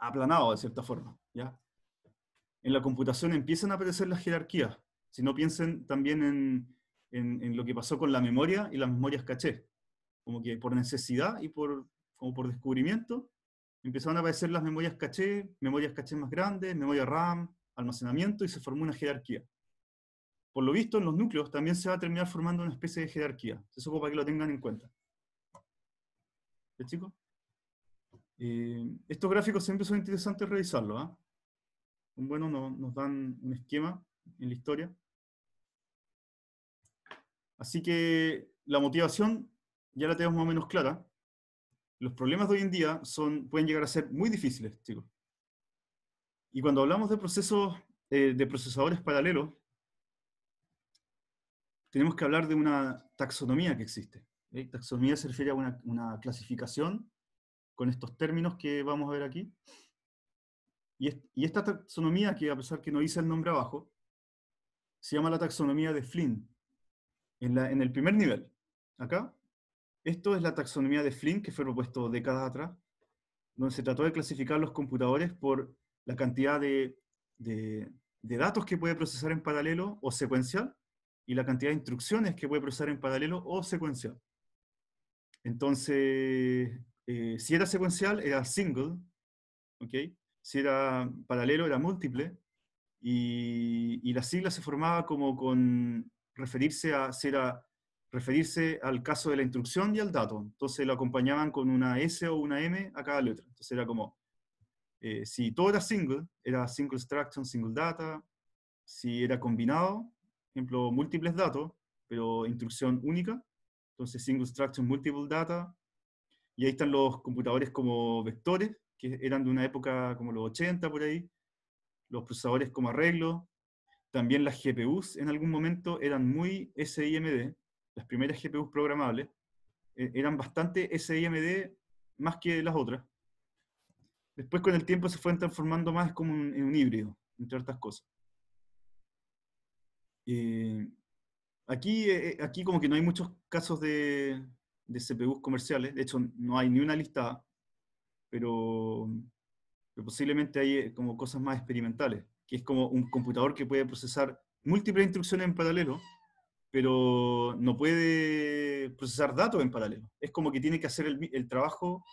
aplanado de cierta forma. ¿ya? en la computación empiezan a aparecer las jerarquías. Si no piensen también en, lo que pasó con la memoria y las memorias caché. Como que por necesidad y por, como por descubrimiento empezaron a aparecer las memorias caché, memorias caché más grandes, memoria RAM, almacenamiento y se formó una jerarquía. Por lo visto, en los núcleos también se va a terminar formando una especie de jerarquía. Eso para que lo tengan en cuenta. chicos? Eh, estos gráficos siempre son interesantes revisarlos. ¿eh? Bueno, nos dan un esquema en la historia. Así que la motivación ya la tenemos más o menos clara. Los problemas de hoy en día pueden llegar a ser muy difíciles, chicos. Y cuando hablamos de procesos, eh, de procesadores paralelos, tenemos que hablar de una taxonomía que existe. ¿Eh? Taxonomía se refiere a una clasificación con estos términos que vamos a ver aquí. Y, esta taxonomía, que a pesar que no hice el nombre abajo, se llama la taxonomía de Flynn, en, el primer nivel, acá. Esto es la taxonomía de Flynn, que fue propuesto décadas atrás, donde se trató de clasificar los computadores por la cantidad de, datos que puede procesar en paralelo o secuencial y la cantidad de instrucciones que puede procesar en paralelo o secuencial. Entonces, eh, si era secuencial, era single, ¿ok? si era paralelo era múltiple, y, la sigla se formaba como con referirse a, referirse al caso de la instrucción y al dato. Entonces lo acompañaban con una S o una M a cada letra. Entonces era como, eh, si todo era single, era single instruction single data. Si era combinado, ejemplo, múltiples datos, pero instrucción única. Entonces single instruction multiple data. Y ahí están los computadores como vectores, que eran de una época como los 80 por ahí, los procesadores como arreglo, también las GPUs en algún momento eran muy SIMD, las primeras GPUs programables eh, eran bastante SIMD más que las otras. Después con el tiempo se fueron transformando más como en un híbrido, entre otras cosas. Eh, aquí, eh, aquí como que no hay muchos casos de, de CPUs comerciales, de hecho no hay ni una listada pero, posiblemente hay eh, como cosas más experimentales, que es como un computador que puede procesar múltiples instrucciones en paralelo, pero no puede procesar datos en paralelo. Es como que tiene que hacer el, trabajo,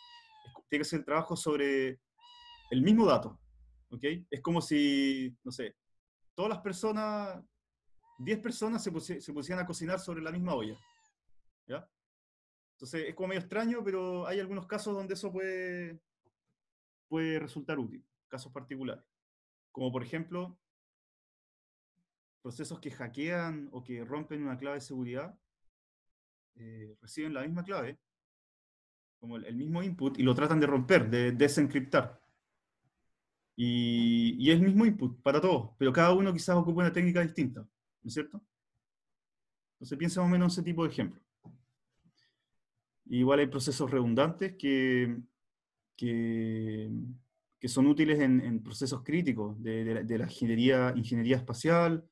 tiene que hacer el trabajo sobre el mismo dato, okay Es como si, no sé, todas las personas, 10 personas se, se, pusieran a cocinar sobre la misma olla, ¿ya? Entonces es como medio extraño, pero hay algunos casos donde eso puede, puede resultar útil, casos particulares. Como por ejemplo, procesos que hackean o que rompen una clave de seguridad eh, reciben la misma clave, como el, mismo input, y lo tratan de romper, de desencriptar. Y, y es el mismo input para todos, pero cada uno quizás ocupa una técnica distinta, ¿no es cierto? Entonces piensa más o menos en ese tipo de ejemplo. Igual hay procesos redundantes que que, son útiles en, procesos críticos de, la, ingeniería, ingeniería espacial,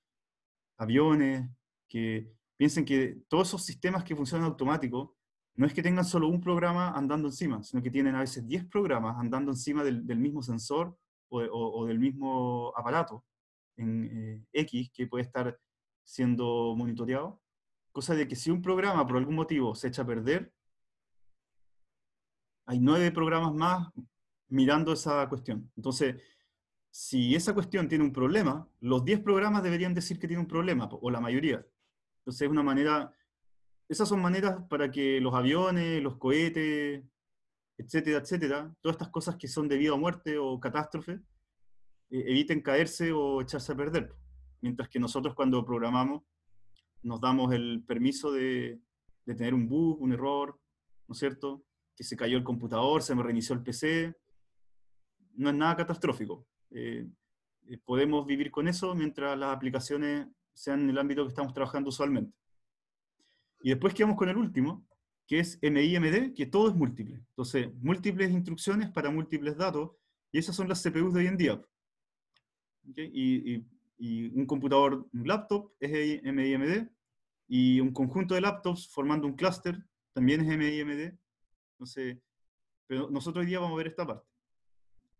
aviones, que piensen que todos esos sistemas que funcionan automático no es que tengan solo un programa andando encima, sino que tienen a veces 10 programas andando encima del, mismo sensor o, del mismo aparato en eh, X que puede estar siendo monitoreado. Cosa de que si un programa por algún motivo se echa a perder, hay nueve programas más mirando esa cuestión. Entonces, si esa cuestión tiene un problema, los diez programas deberían decir que tiene un problema, o la mayoría. Entonces, es una manera, esas son maneras para que los aviones, los cohetes, etcétera, etcétera, todas estas cosas que son de vida o muerte o catástrofe, eh, eviten caerse o echarse a perder. Mientras que nosotros cuando programamos nos damos el permiso de, de tener un bug, un error, ¿no es cierto? que se cayó el computador, se me reinició el PC. No es nada catastrófico. Eh, eh, podemos vivir con eso mientras las aplicaciones sean en el ámbito que estamos trabajando usualmente. Y después quedamos con el último, que es MIMD, que todo es múltiple. Entonces, múltiples instrucciones para múltiples datos, y esas son las CPUs de hoy en día. Y, y, un computador, un laptop, es MIMD, y un conjunto de laptops formando un clúster, también es MIMD, entonces, pero nosotros hoy día vamos a ver esta parte.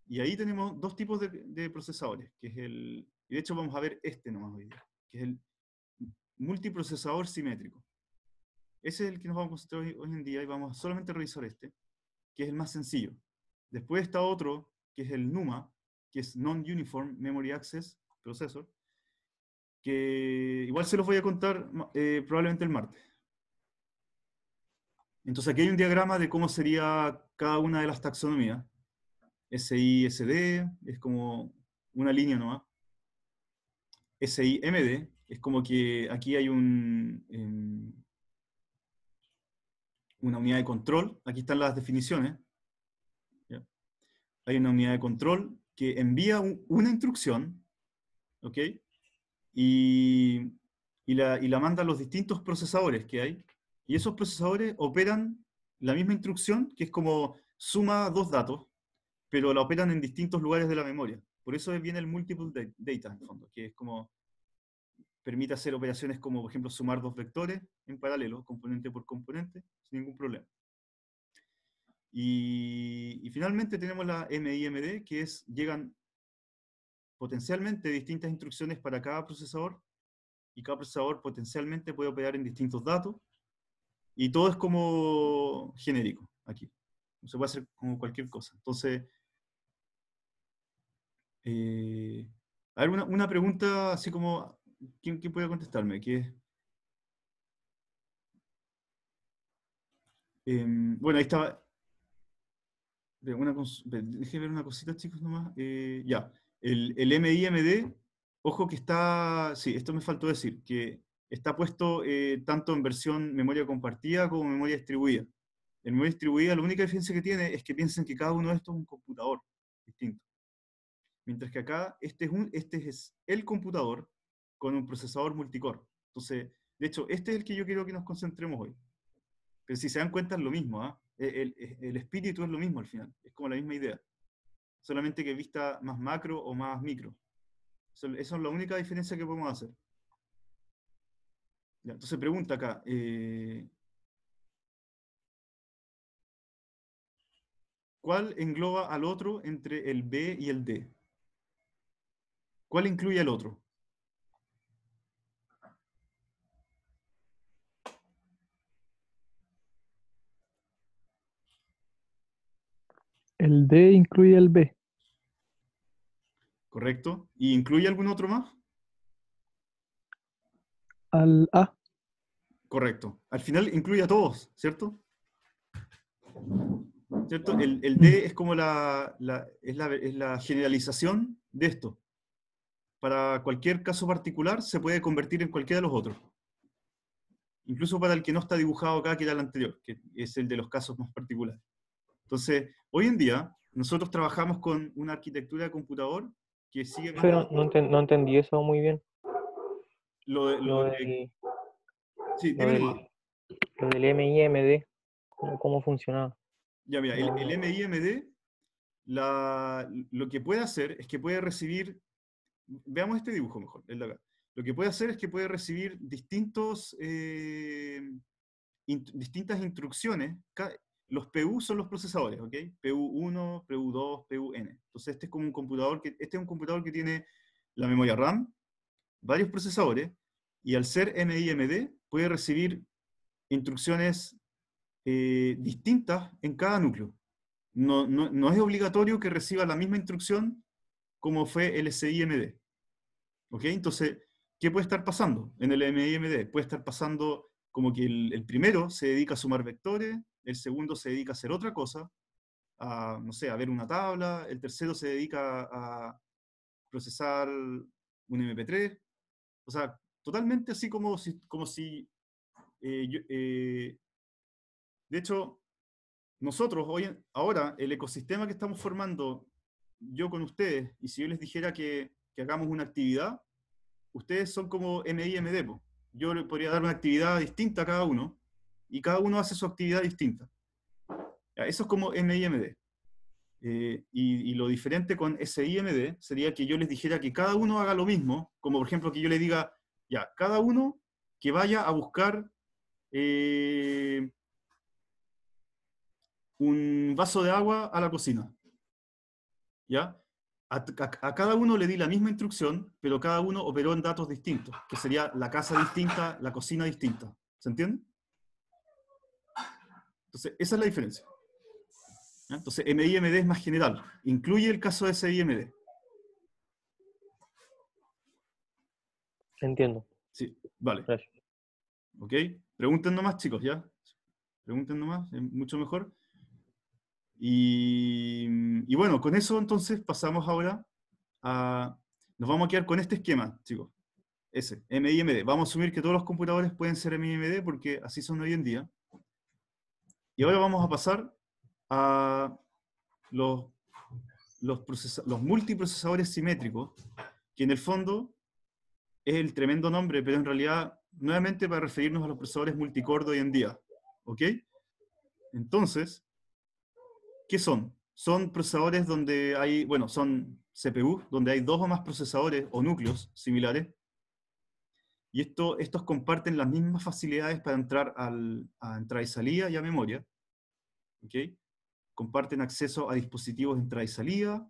Y ahí tenemos dos tipos de, procesadores, que es el, y de hecho vamos a ver este nomás hoy día, que es el multiprocesador simétrico. Ese es el que nos vamos a mostrar hoy, en día y vamos a solamente revisar este, que es el más sencillo. Después está otro, que es el NUMA, que es Non-Uniform Memory Access Processor, que igual se los voy a contar eh, probablemente el martes. Entonces aquí hay un diagrama de cómo sería cada una de las taxonomías. SISD es como una línea nomás. SIMD es como que aquí hay em, una unidad de control. Aquí están las definiciones. Hay una unidad de control que envía una instrucción, ¿ok? Y, la, y la manda a los distintos procesadores que hay y esos procesadores operan la misma instrucción, que es como suma dos datos, pero la operan en distintos lugares de la memoria. Por eso viene el multiple data, en fondo, que es como permite hacer operaciones como, por ejemplo, sumar dos vectores en paralelo, componente por componente, sin ningún problema. Y, finalmente tenemos la MIMD, que es, llegan potencialmente distintas instrucciones para cada procesador, y cada procesador potencialmente puede operar en distintos datos, y todo es como genérico aquí. No se puede hacer como cualquier cosa. Entonces, eh, a ver, una, pregunta así como, ¿quién, puede contestarme? ¿Qué em, bueno, ahí estaba. Una, ver una cosita, chicos, nomás. Eh, ya, el, el MIMD, ojo que está, sí, esto me faltó decir, que está puesto eh, tanto en versión memoria compartida como memoria distribuida. En memoria distribuida la única diferencia que tiene es que piensen que cada uno de estos es un computador distinto. Mientras que acá este es, este el computador con un procesador multicore. Entonces, de hecho, este es el que yo quiero que nos concentremos hoy. Pero si se dan cuenta es lo mismo, ¿ah? e, el, e, el espíritu es lo mismo al final, es como la misma idea. Solamente que vista más macro o más micro. Esa es la única diferencia que podemos hacer. Entonces pregunta acá. Eh, ¿Cuál engloba al otro entre el B y el D? ¿Cuál incluye al otro? El D incluye el B. Correcto. ¿Y incluye algún otro más? al A. Correcto. Al final incluye a todos, ¿cierto? ¿Cierto? El, el D es como la, generalización de esto. Para cualquier caso particular se puede convertir en cualquiera de los otros. Incluso para el que no está dibujado acá, que era el anterior, que es el de los casos más particulares. Entonces, hoy en día, nosotros trabajamos con una arquitectura de computador que sigue... no entendí eso muy bien. Lo, lo, lo del, MIMD, ¿cómo, cómo Ya, mira, el, MIMD lo que puede hacer es que puede recibir, veamos este dibujo mejor, el de acá. Lo que puede hacer es que puede recibir distintos, eh, distintas instrucciones. Los PU son los procesadores, ¿ok? PU1, PU2, PUN. Entonces este es como un computador que, este es un computador que tiene la memoria RAM, varios procesadores y al ser MIMD puede recibir instrucciones eh, distintas en cada núcleo. No, no, no, es obligatorio que reciba la misma instrucción como fue el SIMD. ¿Ok? Entonces, ¿qué puede estar pasando en el MIMD? Puede estar pasando como que el, primero se dedica a sumar vectores, el segundo se dedica a hacer otra cosa, no sé, a ver una tabla, el tercero se dedica a procesar un MP3, o sea, totalmente así como si... Como si eh, eh, de hecho, nosotros hoy, ahora, el ecosistema que estamos formando, yo con ustedes, y si yo les dijera que, que hagamos una actividad, ustedes son como MIMD. Yo le podría dar una actividad distinta a cada uno, y cada uno hace su actividad distinta. Eso es como MIMD. Eh, y, lo diferente con SIMD sería que yo les dijera que cada uno haga lo mismo, como por ejemplo que yo le diga, ya, cada uno que vaya a buscar eh, un vaso de agua a la cocina. ¿Ya? A, a, cada uno le di la misma instrucción, pero cada uno operó en datos distintos, que sería la casa distinta, la cocina distinta. ¿Se entiende? Entonces, esa es la diferencia. Entonces, MIMD es más general, incluye el caso de SIMD. Entiendo. Sí, vale. ¿Ok? Pregunten nomás, chicos, ¿ya? Pregunten nomás, es mucho mejor. Y, y, bueno, con eso entonces pasamos ahora a... Nos vamos a quedar con este esquema, chicos. Ese, MIMD. Vamos a asumir que todos los computadores pueden ser MIMD porque así son hoy en día. Y ahora vamos a pasar a los, los, los multiprocesadores simétricos, que en el fondo es el tremendo nombre, pero en realidad, nuevamente para referirnos a los procesadores multicordo hoy en día. ¿Ok? Entonces, ¿qué son? Son procesadores donde hay, bueno, son CPU, donde hay dos o más procesadores o núcleos similares. Y esto, estos comparten las mismas facilidades para entrar, a entrada y salida y a memoria. ¿Ok? comparten acceso a dispositivos de entrada y salida,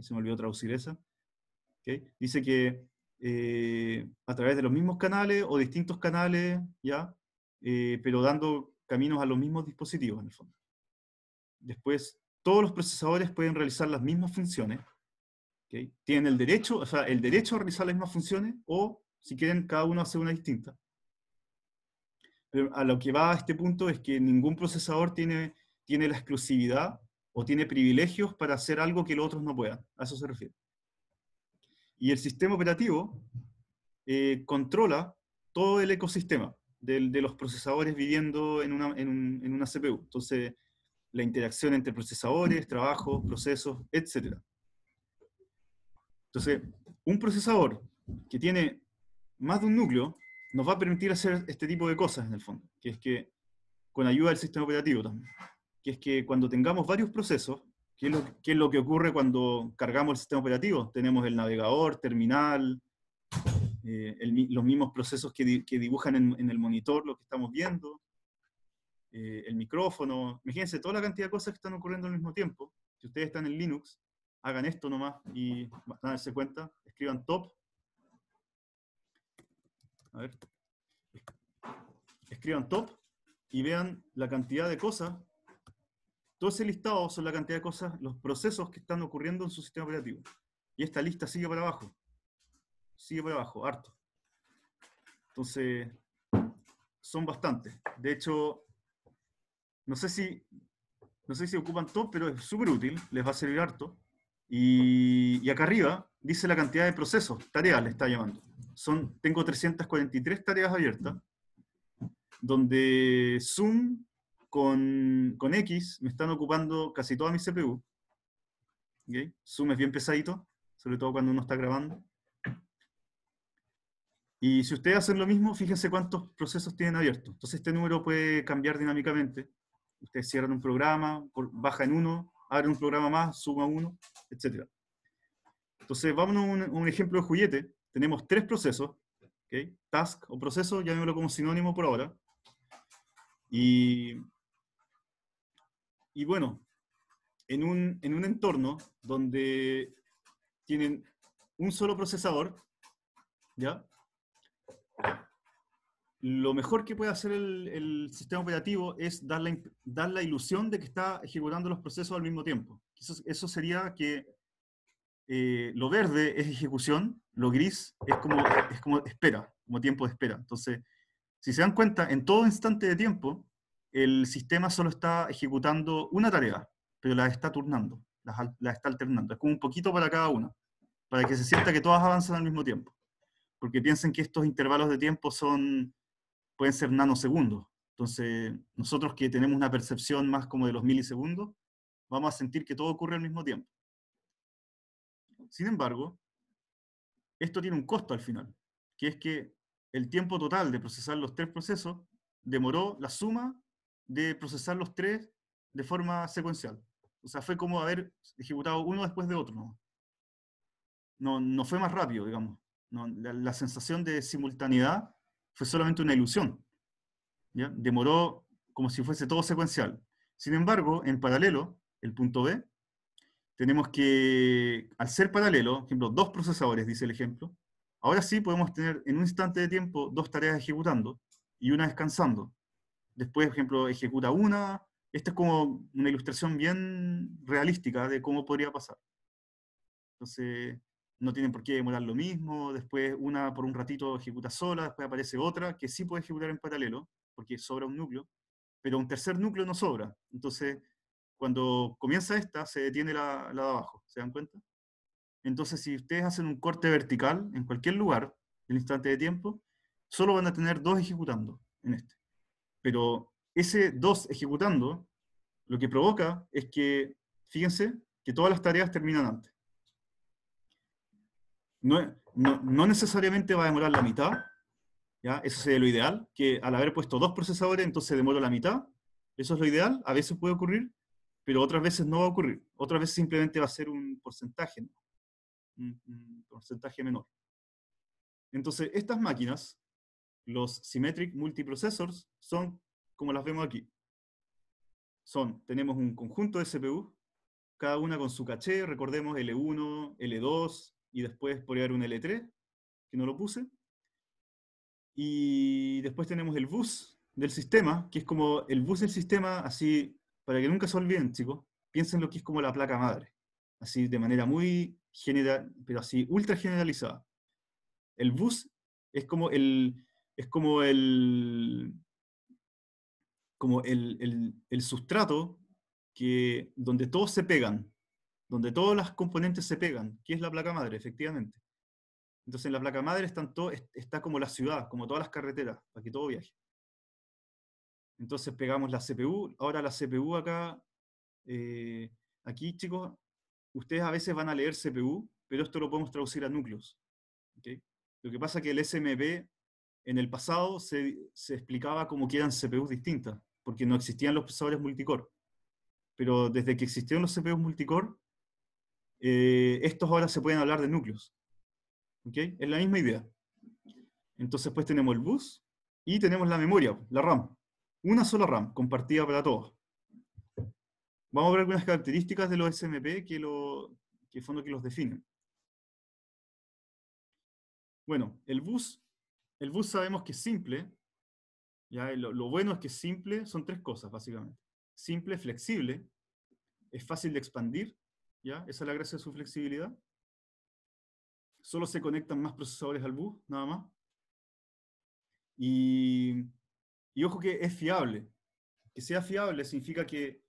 se me olvidó traducir esa, dice que eh, a través de los mismos canales o distintos canales, ¿ya? Eh, pero dando caminos a los mismos dispositivos en el fondo. Después, todos los procesadores pueden realizar las mismas funciones, tienen el derecho, o sea, el derecho a realizar las mismas funciones o, si quieren, cada uno hace una distinta. Pero a lo que va a este punto es que ningún procesador tiene tiene la exclusividad o tiene privilegios para hacer algo que los otros no puedan. A eso se refiere. Y el sistema operativo eh, controla todo el ecosistema de, los procesadores viviendo en una, en una, CPU. Entonces, la interacción entre procesadores, trabajos, procesos, etc. Entonces, un procesador que tiene más de un núcleo nos va a permitir hacer este tipo de cosas en el fondo, que es que con ayuda del sistema operativo también que es que cuando tengamos varios procesos, ¿qué es lo, es lo que ocurre cuando cargamos el sistema operativo? Tenemos el navegador, terminal, eh, los mismos procesos que, dibujan en, el monitor lo que estamos viendo, eh, el micrófono, imagínense toda la cantidad de cosas que están ocurriendo al mismo tiempo. Si ustedes están en Linux, hagan esto nomás y van a darse cuenta, escriban top. A ver. Escriban top y vean la cantidad de cosas todo ese listado son la cantidad de cosas, los procesos que están ocurriendo en su sistema operativo. Y esta lista sigue para abajo. Sigue para abajo, harto. Entonces, son bastantes. De hecho, no sé si, no sé si ocupan todo, pero es súper útil, les va a servir harto. Y, acá arriba dice la cantidad de procesos, tareas le está llamando. Son, tengo 343 tareas abiertas, donde Zoom con, con X me están ocupando casi toda mi CPU. ¿Okay? Zoom es bien pesadito, sobre todo cuando uno está grabando. Y si ustedes hacen lo mismo, fíjense cuántos procesos tienen abiertos. Entonces este número puede cambiar dinámicamente. Ustedes cierran un programa, baja en uno, abre un programa más, suma uno, etc. Entonces vámonos a un, ejemplo de juguete. Tenemos tres procesos, ¿okay? task o proceso, llamémoslo como sinónimo por ahora. Y y bueno, en un, entorno donde tienen un solo procesador, ¿ya? Lo mejor que puede hacer el, sistema operativo es dar la, la, ilusión de que está ejecutando los procesos al mismo tiempo. Eso, sería que eh, lo verde es ejecución, lo gris es como, es como espera, como tiempo de espera. Entonces, si se dan cuenta, en todo instante de tiempo, el sistema solo está ejecutando una tarea, pero la está turnando, la, está alternando. Es como un poquito para cada una, para que se sienta que todas avanzan al mismo tiempo. Porque piensen que estos intervalos de tiempo son, pueden ser nanosegundos. Entonces, nosotros que tenemos una percepción más como de los milisegundos, vamos a sentir que todo ocurre al mismo tiempo. Sin embargo, esto tiene un costo al final, que es que el tiempo total de procesar los tres procesos demoró la suma de procesar los tres de forma secuencial. O sea, fue como haber ejecutado uno después de otro. No, no, fue más rápido, digamos. la, sensación de simultaneidad fue solamente una ilusión. ¿ya? Demoró como si fuese todo secuencial. Sin embargo, en paralelo, el punto B, tenemos que, al ser paralelo, ejemplo, dos procesadores, dice el ejemplo, ahora sí podemos tener en un instante de tiempo dos tareas ejecutando y una descansando después, por ejemplo, ejecuta una. Esta es como una ilustración bien realística de cómo podría pasar. Entonces, no tienen por qué demorar lo mismo, después una por un ratito ejecuta sola, después aparece otra que sí puede ejecutar en paralelo, porque sobra un núcleo, pero un tercer núcleo no sobra. Entonces, cuando comienza esta, se detiene la, la de abajo, ¿se dan cuenta? Entonces, si ustedes hacen un corte vertical en cualquier lugar, en el instante de tiempo, solo van a tener dos ejecutando en este. Pero ese 2 ejecutando lo que provoca es que, fíjense, que todas las tareas terminan antes. No, no, necesariamente va a demorar la mitad, ¿ya? eso sería lo ideal, que al haber puesto dos procesadores, entonces demora la mitad, eso es lo ideal, a veces puede ocurrir, pero otras veces no va a ocurrir, otras veces simplemente va a ser un porcentaje, un porcentaje menor. Entonces, estas máquinas los symmetric multiprocessors son como las vemos aquí. Son, tenemos un conjunto de CPU, cada una con su caché, recordemos L1, L2 y después podría haber un L3, que no lo puse. Y después tenemos el bus del sistema, que es como el bus del sistema, así, para que nunca se olviden, chicos, piensen lo que es como la placa madre, así de manera muy general, pero así ultra generalizada. El bus es como el, es como el, como el, sustrato que, donde todos se pegan, donde todas las componentes se pegan, que es la placa madre, efectivamente. Entonces en la placa madre están todo, está como la ciudad, como todas las carreteras, para que todo viaje. Entonces pegamos la CPU, ahora la CPU acá, eh, aquí chicos, ustedes a veces van a leer CPU, pero esto lo podemos traducir a núcleos. Lo que pasa es que el SMP en el pasado se, explicaba cómo que eran CPUs distintas, porque no existían los procesadores multicore. Pero desde que existieron los CPUs multicore, eh, estos ahora se pueden hablar de núcleos. ¿Ok? Es la misma idea. Entonces, pues tenemos el bus y tenemos la memoria, la RAM. Una sola RAM, compartida para todos. Vamos a ver algunas características de los SMP que, lo, que fondo que los definen. Bueno, el bus el bus sabemos que es simple, ¿ya? Lo, bueno es que es simple, son tres cosas básicamente. Simple, flexible, es fácil de expandir, ¿ya? Esa es la gracia de su flexibilidad. Solo se conectan más procesadores al bus, nada más. Y, y ojo que es fiable. Que sea fiable significa que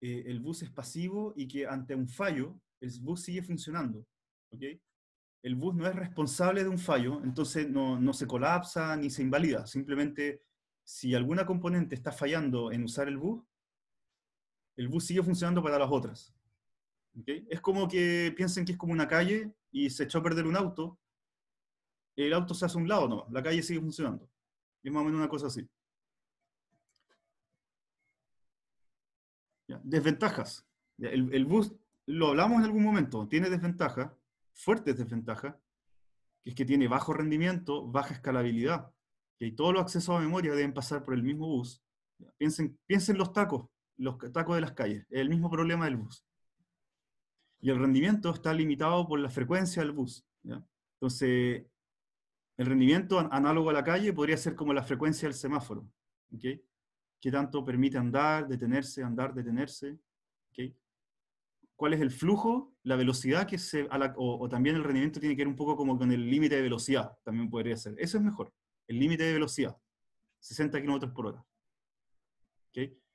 eh, el bus es pasivo y que ante un fallo, el bus sigue funcionando. ¿okay? el bus no es responsable de un fallo, entonces no, no, se colapsa ni se invalida. Simplemente, si alguna componente está fallando en usar el bus, el bus sigue funcionando para las otras. Es como que piensen que es como una calle y se echó a perder un auto, el auto se hace a un lado, no, la calle sigue funcionando. Es más o menos una cosa así. Desventajas. El, el bus, lo hablamos en algún momento, tiene desventajas fuertes desventajas, que es que tiene bajo rendimiento, baja escalabilidad, que todos los accesos a memoria deben pasar por el mismo bus. Piensen, los tacos, los tacos de las calles, el mismo problema del bus. Y el rendimiento está limitado por la frecuencia del bus. Entonces, el rendimiento análogo a la calle podría ser como la frecuencia del semáforo. que tanto permite andar, detenerse, andar, detenerse? cuál es el flujo, la velocidad que se, o, también el rendimiento tiene que ir un poco como con el límite de velocidad, también podría ser. Eso es mejor, el límite de velocidad, 60 km por hora.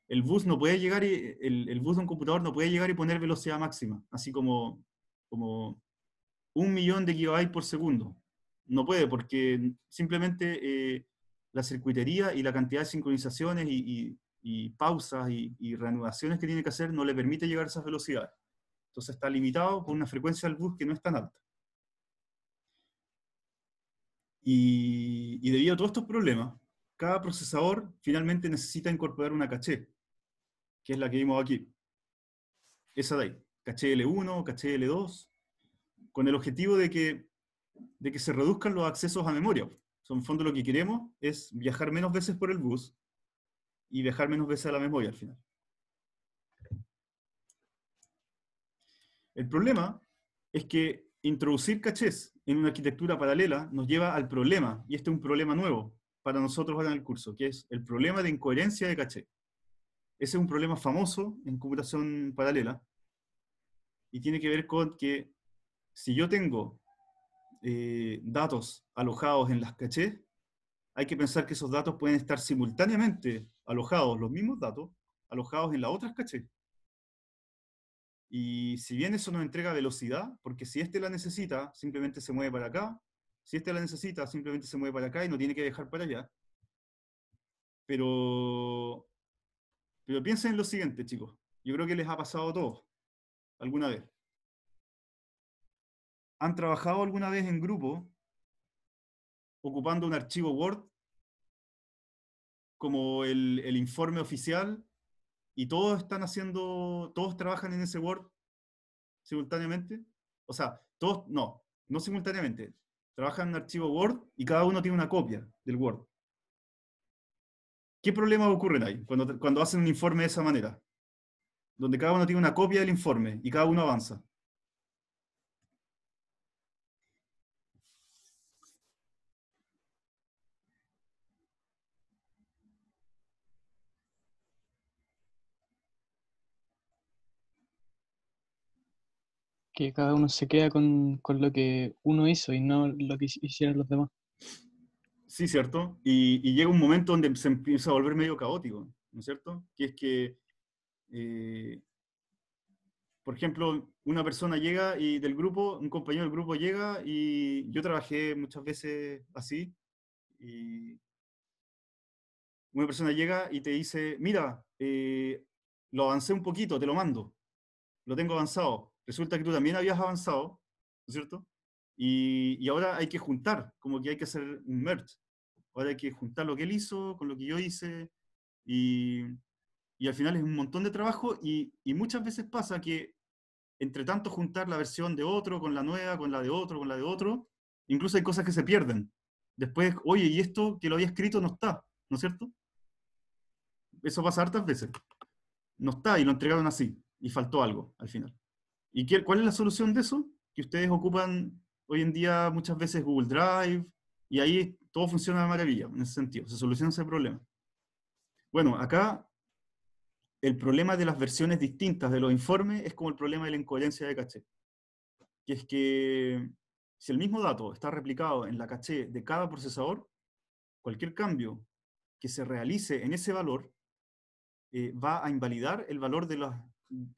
El bus no puede llegar y, el, bus de un computador no puede llegar y poner velocidad máxima, así como, como un millón de gigabytes por segundo. No puede, porque simplemente eh, la circuitería y la cantidad de sincronizaciones y, y, y pausas y reanudaciones que tiene que hacer no le permite llegar a esas velocidades. Entonces está limitado por una frecuencia del bus que no es tan alta. Y, debido a todos estos problemas, cada procesador finalmente necesita incorporar una caché, que es la que vimos aquí. Esa de ahí, caché L1, caché L2, con el objetivo de que, se reduzcan los accesos a memoria. So, en fondo lo que queremos es viajar menos veces por el bus y viajar menos veces a la memoria al final. El problema es que introducir cachés en una arquitectura paralela nos lleva al problema, y este es un problema nuevo para nosotros ahora en el curso, que es el problema de incoherencia de caché. Ese es un problema famoso en computación paralela, y tiene que ver con que si yo tengo eh, datos alojados en las cachés, hay que pensar que esos datos pueden estar simultáneamente alojados, los mismos datos, alojados en las otras cachés. Y si bien eso nos entrega velocidad, porque si este la necesita, simplemente se mueve para acá. Si este la necesita, simplemente se mueve para acá y no tiene que dejar para allá. Pero, pero piensen en lo siguiente, chicos. Yo creo que les ha pasado a todos, alguna vez. ¿Han trabajado alguna vez en grupo ocupando un archivo Word como el, el informe oficial y todos están haciendo, todos trabajan en ese Word simultáneamente. O sea, todos, no, no simultáneamente. Trabajan en archivo Word y cada uno tiene una copia del Word. ¿Qué problemas ocurren ahí cuando, cuando hacen un informe de esa manera? Donde cada uno tiene una copia del informe y cada uno avanza. que cada uno se queda con, lo que uno hizo y no lo que hicieron los demás. Sí, cierto. Y, llega un momento donde se empieza a volver medio caótico, ¿no es cierto? Que es que, eh, por ejemplo, una persona llega y del grupo, un compañero del grupo llega y yo trabajé muchas veces así. una persona llega y te dice, mira, eh, lo avancé un poquito, te lo mando, lo tengo avanzado resulta que tú también habías avanzado, ¿no es cierto? Y, y, ahora hay que juntar, como que hay que hacer un merge. Ahora hay que juntar lo que él hizo con lo que yo hice. Y, y al final es un montón de trabajo y, y muchas veces pasa que entre tanto juntar la versión de otro con la nueva, con la de otro, con la de otro, incluso hay cosas que se pierden. Después, oye, y esto que lo había escrito no está, ¿no es cierto? Eso pasa hartas veces. No está y lo entregaron así y faltó algo al final. ¿Y qué, cuál es la solución de eso? Que ustedes ocupan hoy en día muchas veces Google Drive y ahí todo funciona de maravilla en ese sentido, se soluciona ese problema. Bueno, acá el problema de las versiones distintas de los informes es como el problema de la incoherencia de caché. Que es que si el mismo dato está replicado en la caché de cada procesador, cualquier cambio que se realice en ese valor eh, va a invalidar el valor de las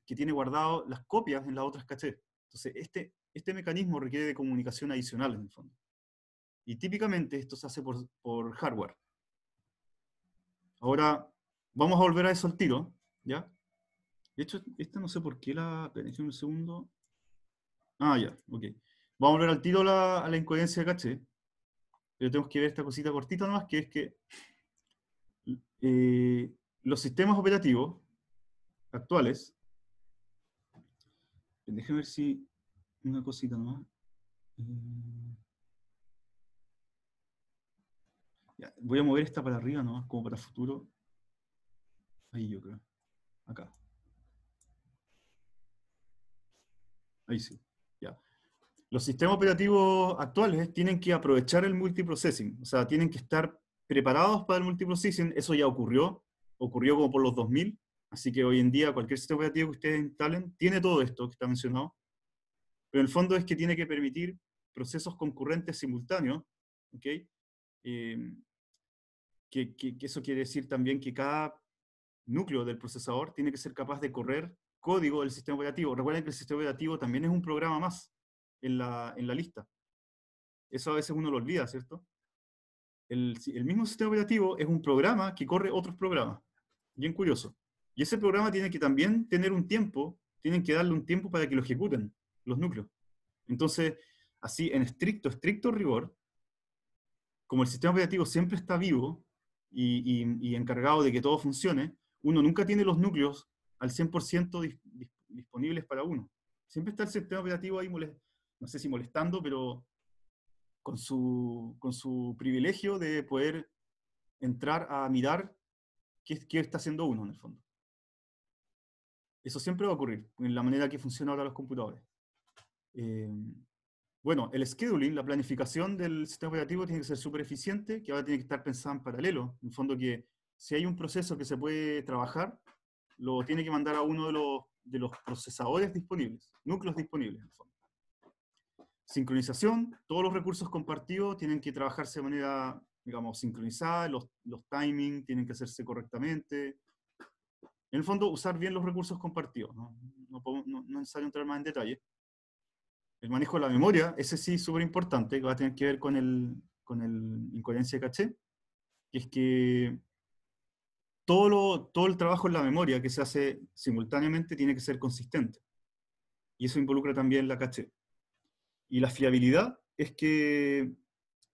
que tiene guardado las copias en las otras cachés. Entonces, este, este mecanismo requiere de comunicación adicional en el fondo. Y típicamente esto se hace por, hardware. Ahora, vamos a volver a eso al tiro, ¿ya? De hecho, esta no sé por qué la... Perdón, un segundo. Ah, ya, ok. Vamos a volver al tiro a la incoherencia de caché. Pero tenemos que ver esta cosita cortita nomás, que es que eh, los sistemas operativos actuales Déjenme ver si una cosita nomás. Eh, voy a mover esta para arriba nomás, como para futuro. Ahí yo creo. Acá. Ahí sí. Ya. Los sistemas operativos actuales tienen que aprovechar el multiprocessing, o sea, tienen que estar preparados para el multiprocessing. Eso ya ocurrió, ocurrió como por los 2000. Así que hoy en día cualquier sistema operativo que ustedes instalen tiene todo esto que está mencionado, pero el fondo es que tiene que permitir procesos concurrentes simultáneos, ¿ok? Em, que, eso quiere decir también que cada núcleo del procesador tiene que ser capaz de correr código del sistema operativo. Recuerden que el sistema operativo también es un programa más en la, en la lista. Eso a veces uno lo olvida, ¿cierto? El, el mismo sistema operativo es un programa que corre otros programas. Bien curioso. Y ese programa tiene que también tener un tiempo, tienen que darle un tiempo para que lo ejecuten los núcleos. Entonces, así, en estricto, estricto rigor, como el sistema operativo siempre está vivo y, encargado de que todo funcione, uno nunca tiene los núcleos al 100% disponibles para uno. Siempre está el sistema operativo ahí, no sé si molestando, pero con su, privilegio de poder entrar a mirar qué, qué está haciendo uno en el fondo. Eso siempre va a ocurrir en la manera que funcionan ahora los computadores. Eh, bueno, el scheduling, la planificación del sistema operativo tiene que ser súper eficiente, que ahora tiene que estar pensada en paralelo. En el fondo que si hay un proceso que se puede trabajar, lo tiene que mandar a uno de los, procesadores disponibles, núcleos disponibles en el fondo. Sincronización, todos los recursos compartidos tienen que trabajarse de manera, digamos, sincronizada, los timings tienen que hacerse correctamente, en el fondo, usar bien los recursos compartidos. No, no, necesario entrar más en detalle. El manejo de la memoria, ese sí es súper importante, que va a tener que ver con el, con el incoherencia de caché, que es que todo, lo, todo el trabajo en la memoria que se hace simultáneamente tiene que ser consistente. Y eso involucra también la caché. Y la fiabilidad es que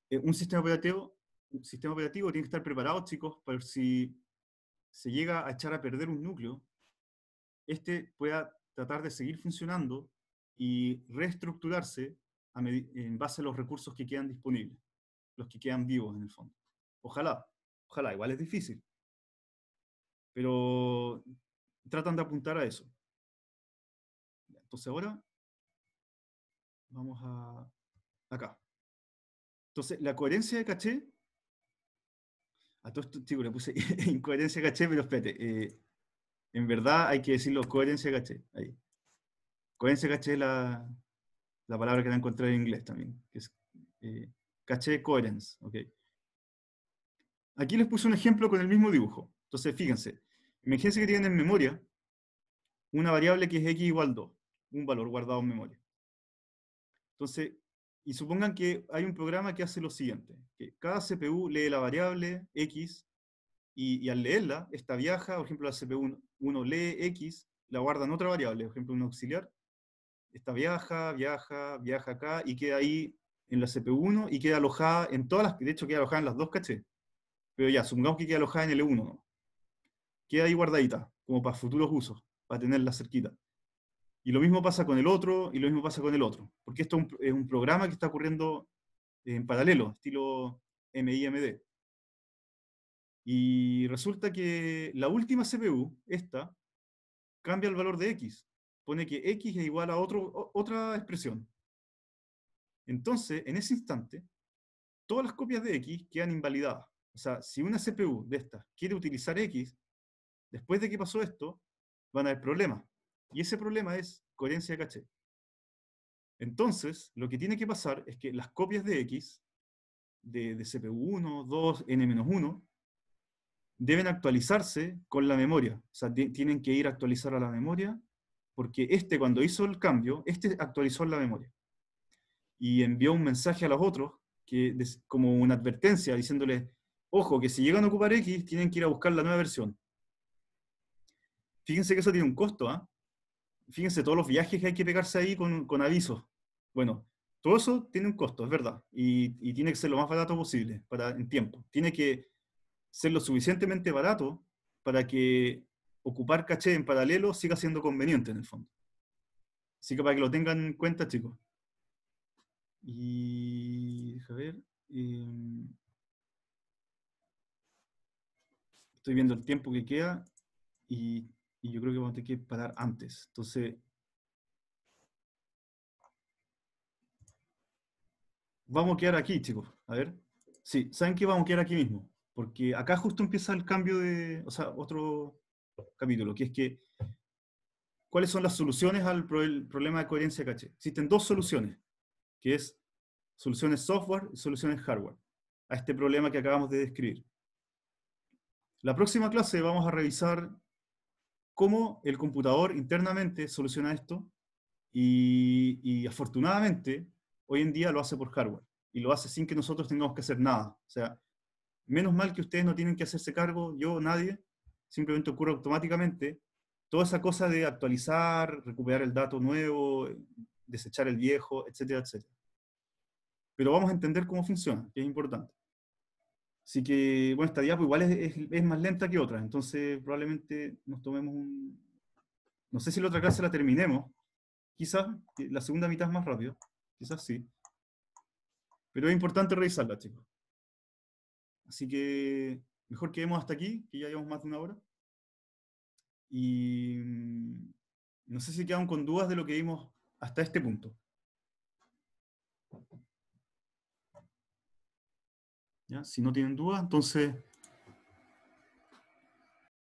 eh, un sistema operativo, un sistema operativo tiene que estar preparado, chicos, para si se llega a echar a perder un núcleo, este pueda tratar de seguir funcionando y reestructurarse en base a los recursos que quedan disponibles, los que quedan vivos en el fondo. Ojalá, ojalá, igual es difícil. Pero tratan de apuntar a eso. Entonces ahora vamos a acá. Entonces, la coherencia de caché a todos estos chicos le puse [laughs] incoherencia caché, pero espérate. Eh, en verdad hay que decirlo, coherencia caché. Coherencia caché es la, la palabra que la encontrar en inglés también. Que es, eh, caché coherence. Okay. Aquí les puse un ejemplo con el mismo dibujo. Entonces, fíjense. Imagínense que tienen en memoria una variable que es x igual 2, un valor guardado en memoria. Entonces, y supongan que hay un programa que hace lo siguiente, que cada CPU lee la variable X y, al leerla, esta viaja, por ejemplo, la CPU 1 lee X, la guarda en otra variable, por ejemplo, un auxiliar, esta viaja, viaja, viaja acá y queda ahí en la CPU1 y queda alojada en todas las, de hecho queda alojada en las dos caché. Pero ya, supongamos que queda alojada en L1. ¿no? Queda ahí guardadita, como para futuros usos, para tenerla cerquita. Y lo mismo pasa con el otro, y lo mismo pasa con el otro, porque esto es un programa que está ocurriendo en paralelo, estilo MIMD. Y resulta que la última CPU, esta, cambia el valor de x, pone que x es igual a otro, otra expresión. Entonces, en ese instante, todas las copias de x quedan invalidadas. O sea, si una CPU de estas quiere utilizar x, después de que pasó esto, van a haber problemas, y ese problema es coherencia de caché. Entonces, lo que tiene que pasar es que las copias de X, de, de CPU1, 2, N-1, deben actualizarse con la memoria. O sea, tienen que ir a actualizar a la memoria, porque este cuando hizo el cambio, este actualizó la memoria. Y envió un mensaje a los otros, que, como una advertencia, diciéndoles, ojo, que si llegan a ocupar X, tienen que ir a buscar la nueva versión. Fíjense que eso tiene un costo, ¿ah? fíjense todos los viajes que hay que pegarse ahí con, aviso. avisos. Bueno, todo eso tiene un costo, es verdad, y, tiene que ser lo más barato posible para, en tiempo. Tiene que ser lo suficientemente barato para que ocupar caché en paralelo siga siendo conveniente en el fondo. Así que para que lo tengan en cuenta, chicos. Y, a ver, em, estoy viendo el tiempo que queda y y yo creo que vamos a tener que parar antes. Entonces, vamos a quedar aquí, chicos. A ver. Sí, saben que vamos a quedar aquí mismo, porque acá justo empieza el cambio de, o sea, otro capítulo, que es que, ¿cuáles son las soluciones al problema de coherencia de caché? Existen dos soluciones, que es soluciones software y soluciones hardware, a este problema que acabamos de describir. La próxima clase vamos a revisar cómo el computador internamente soluciona esto y, afortunadamente hoy en día lo hace por hardware y lo hace sin que nosotros tengamos que hacer nada. O sea, menos mal que ustedes no tienen que hacerse cargo, yo, nadie, simplemente ocurre automáticamente. Toda esa cosa de actualizar, recuperar el dato nuevo, desechar el viejo, etcétera, etcétera. Pero vamos a entender cómo funciona, que es importante. Así que, bueno, esta diapo igual es, más lenta que otra. entonces probablemente nos tomemos un... No sé si la otra clase la terminemos, quizás la segunda mitad es más rápido, quizás sí. Pero es importante revisarla, chicos. Así que mejor quedemos hasta aquí, que ya llevamos más de una hora. Y mm, no sé si quedan con dudas de lo que vimos hasta este punto. Si no tienen dudas, entonces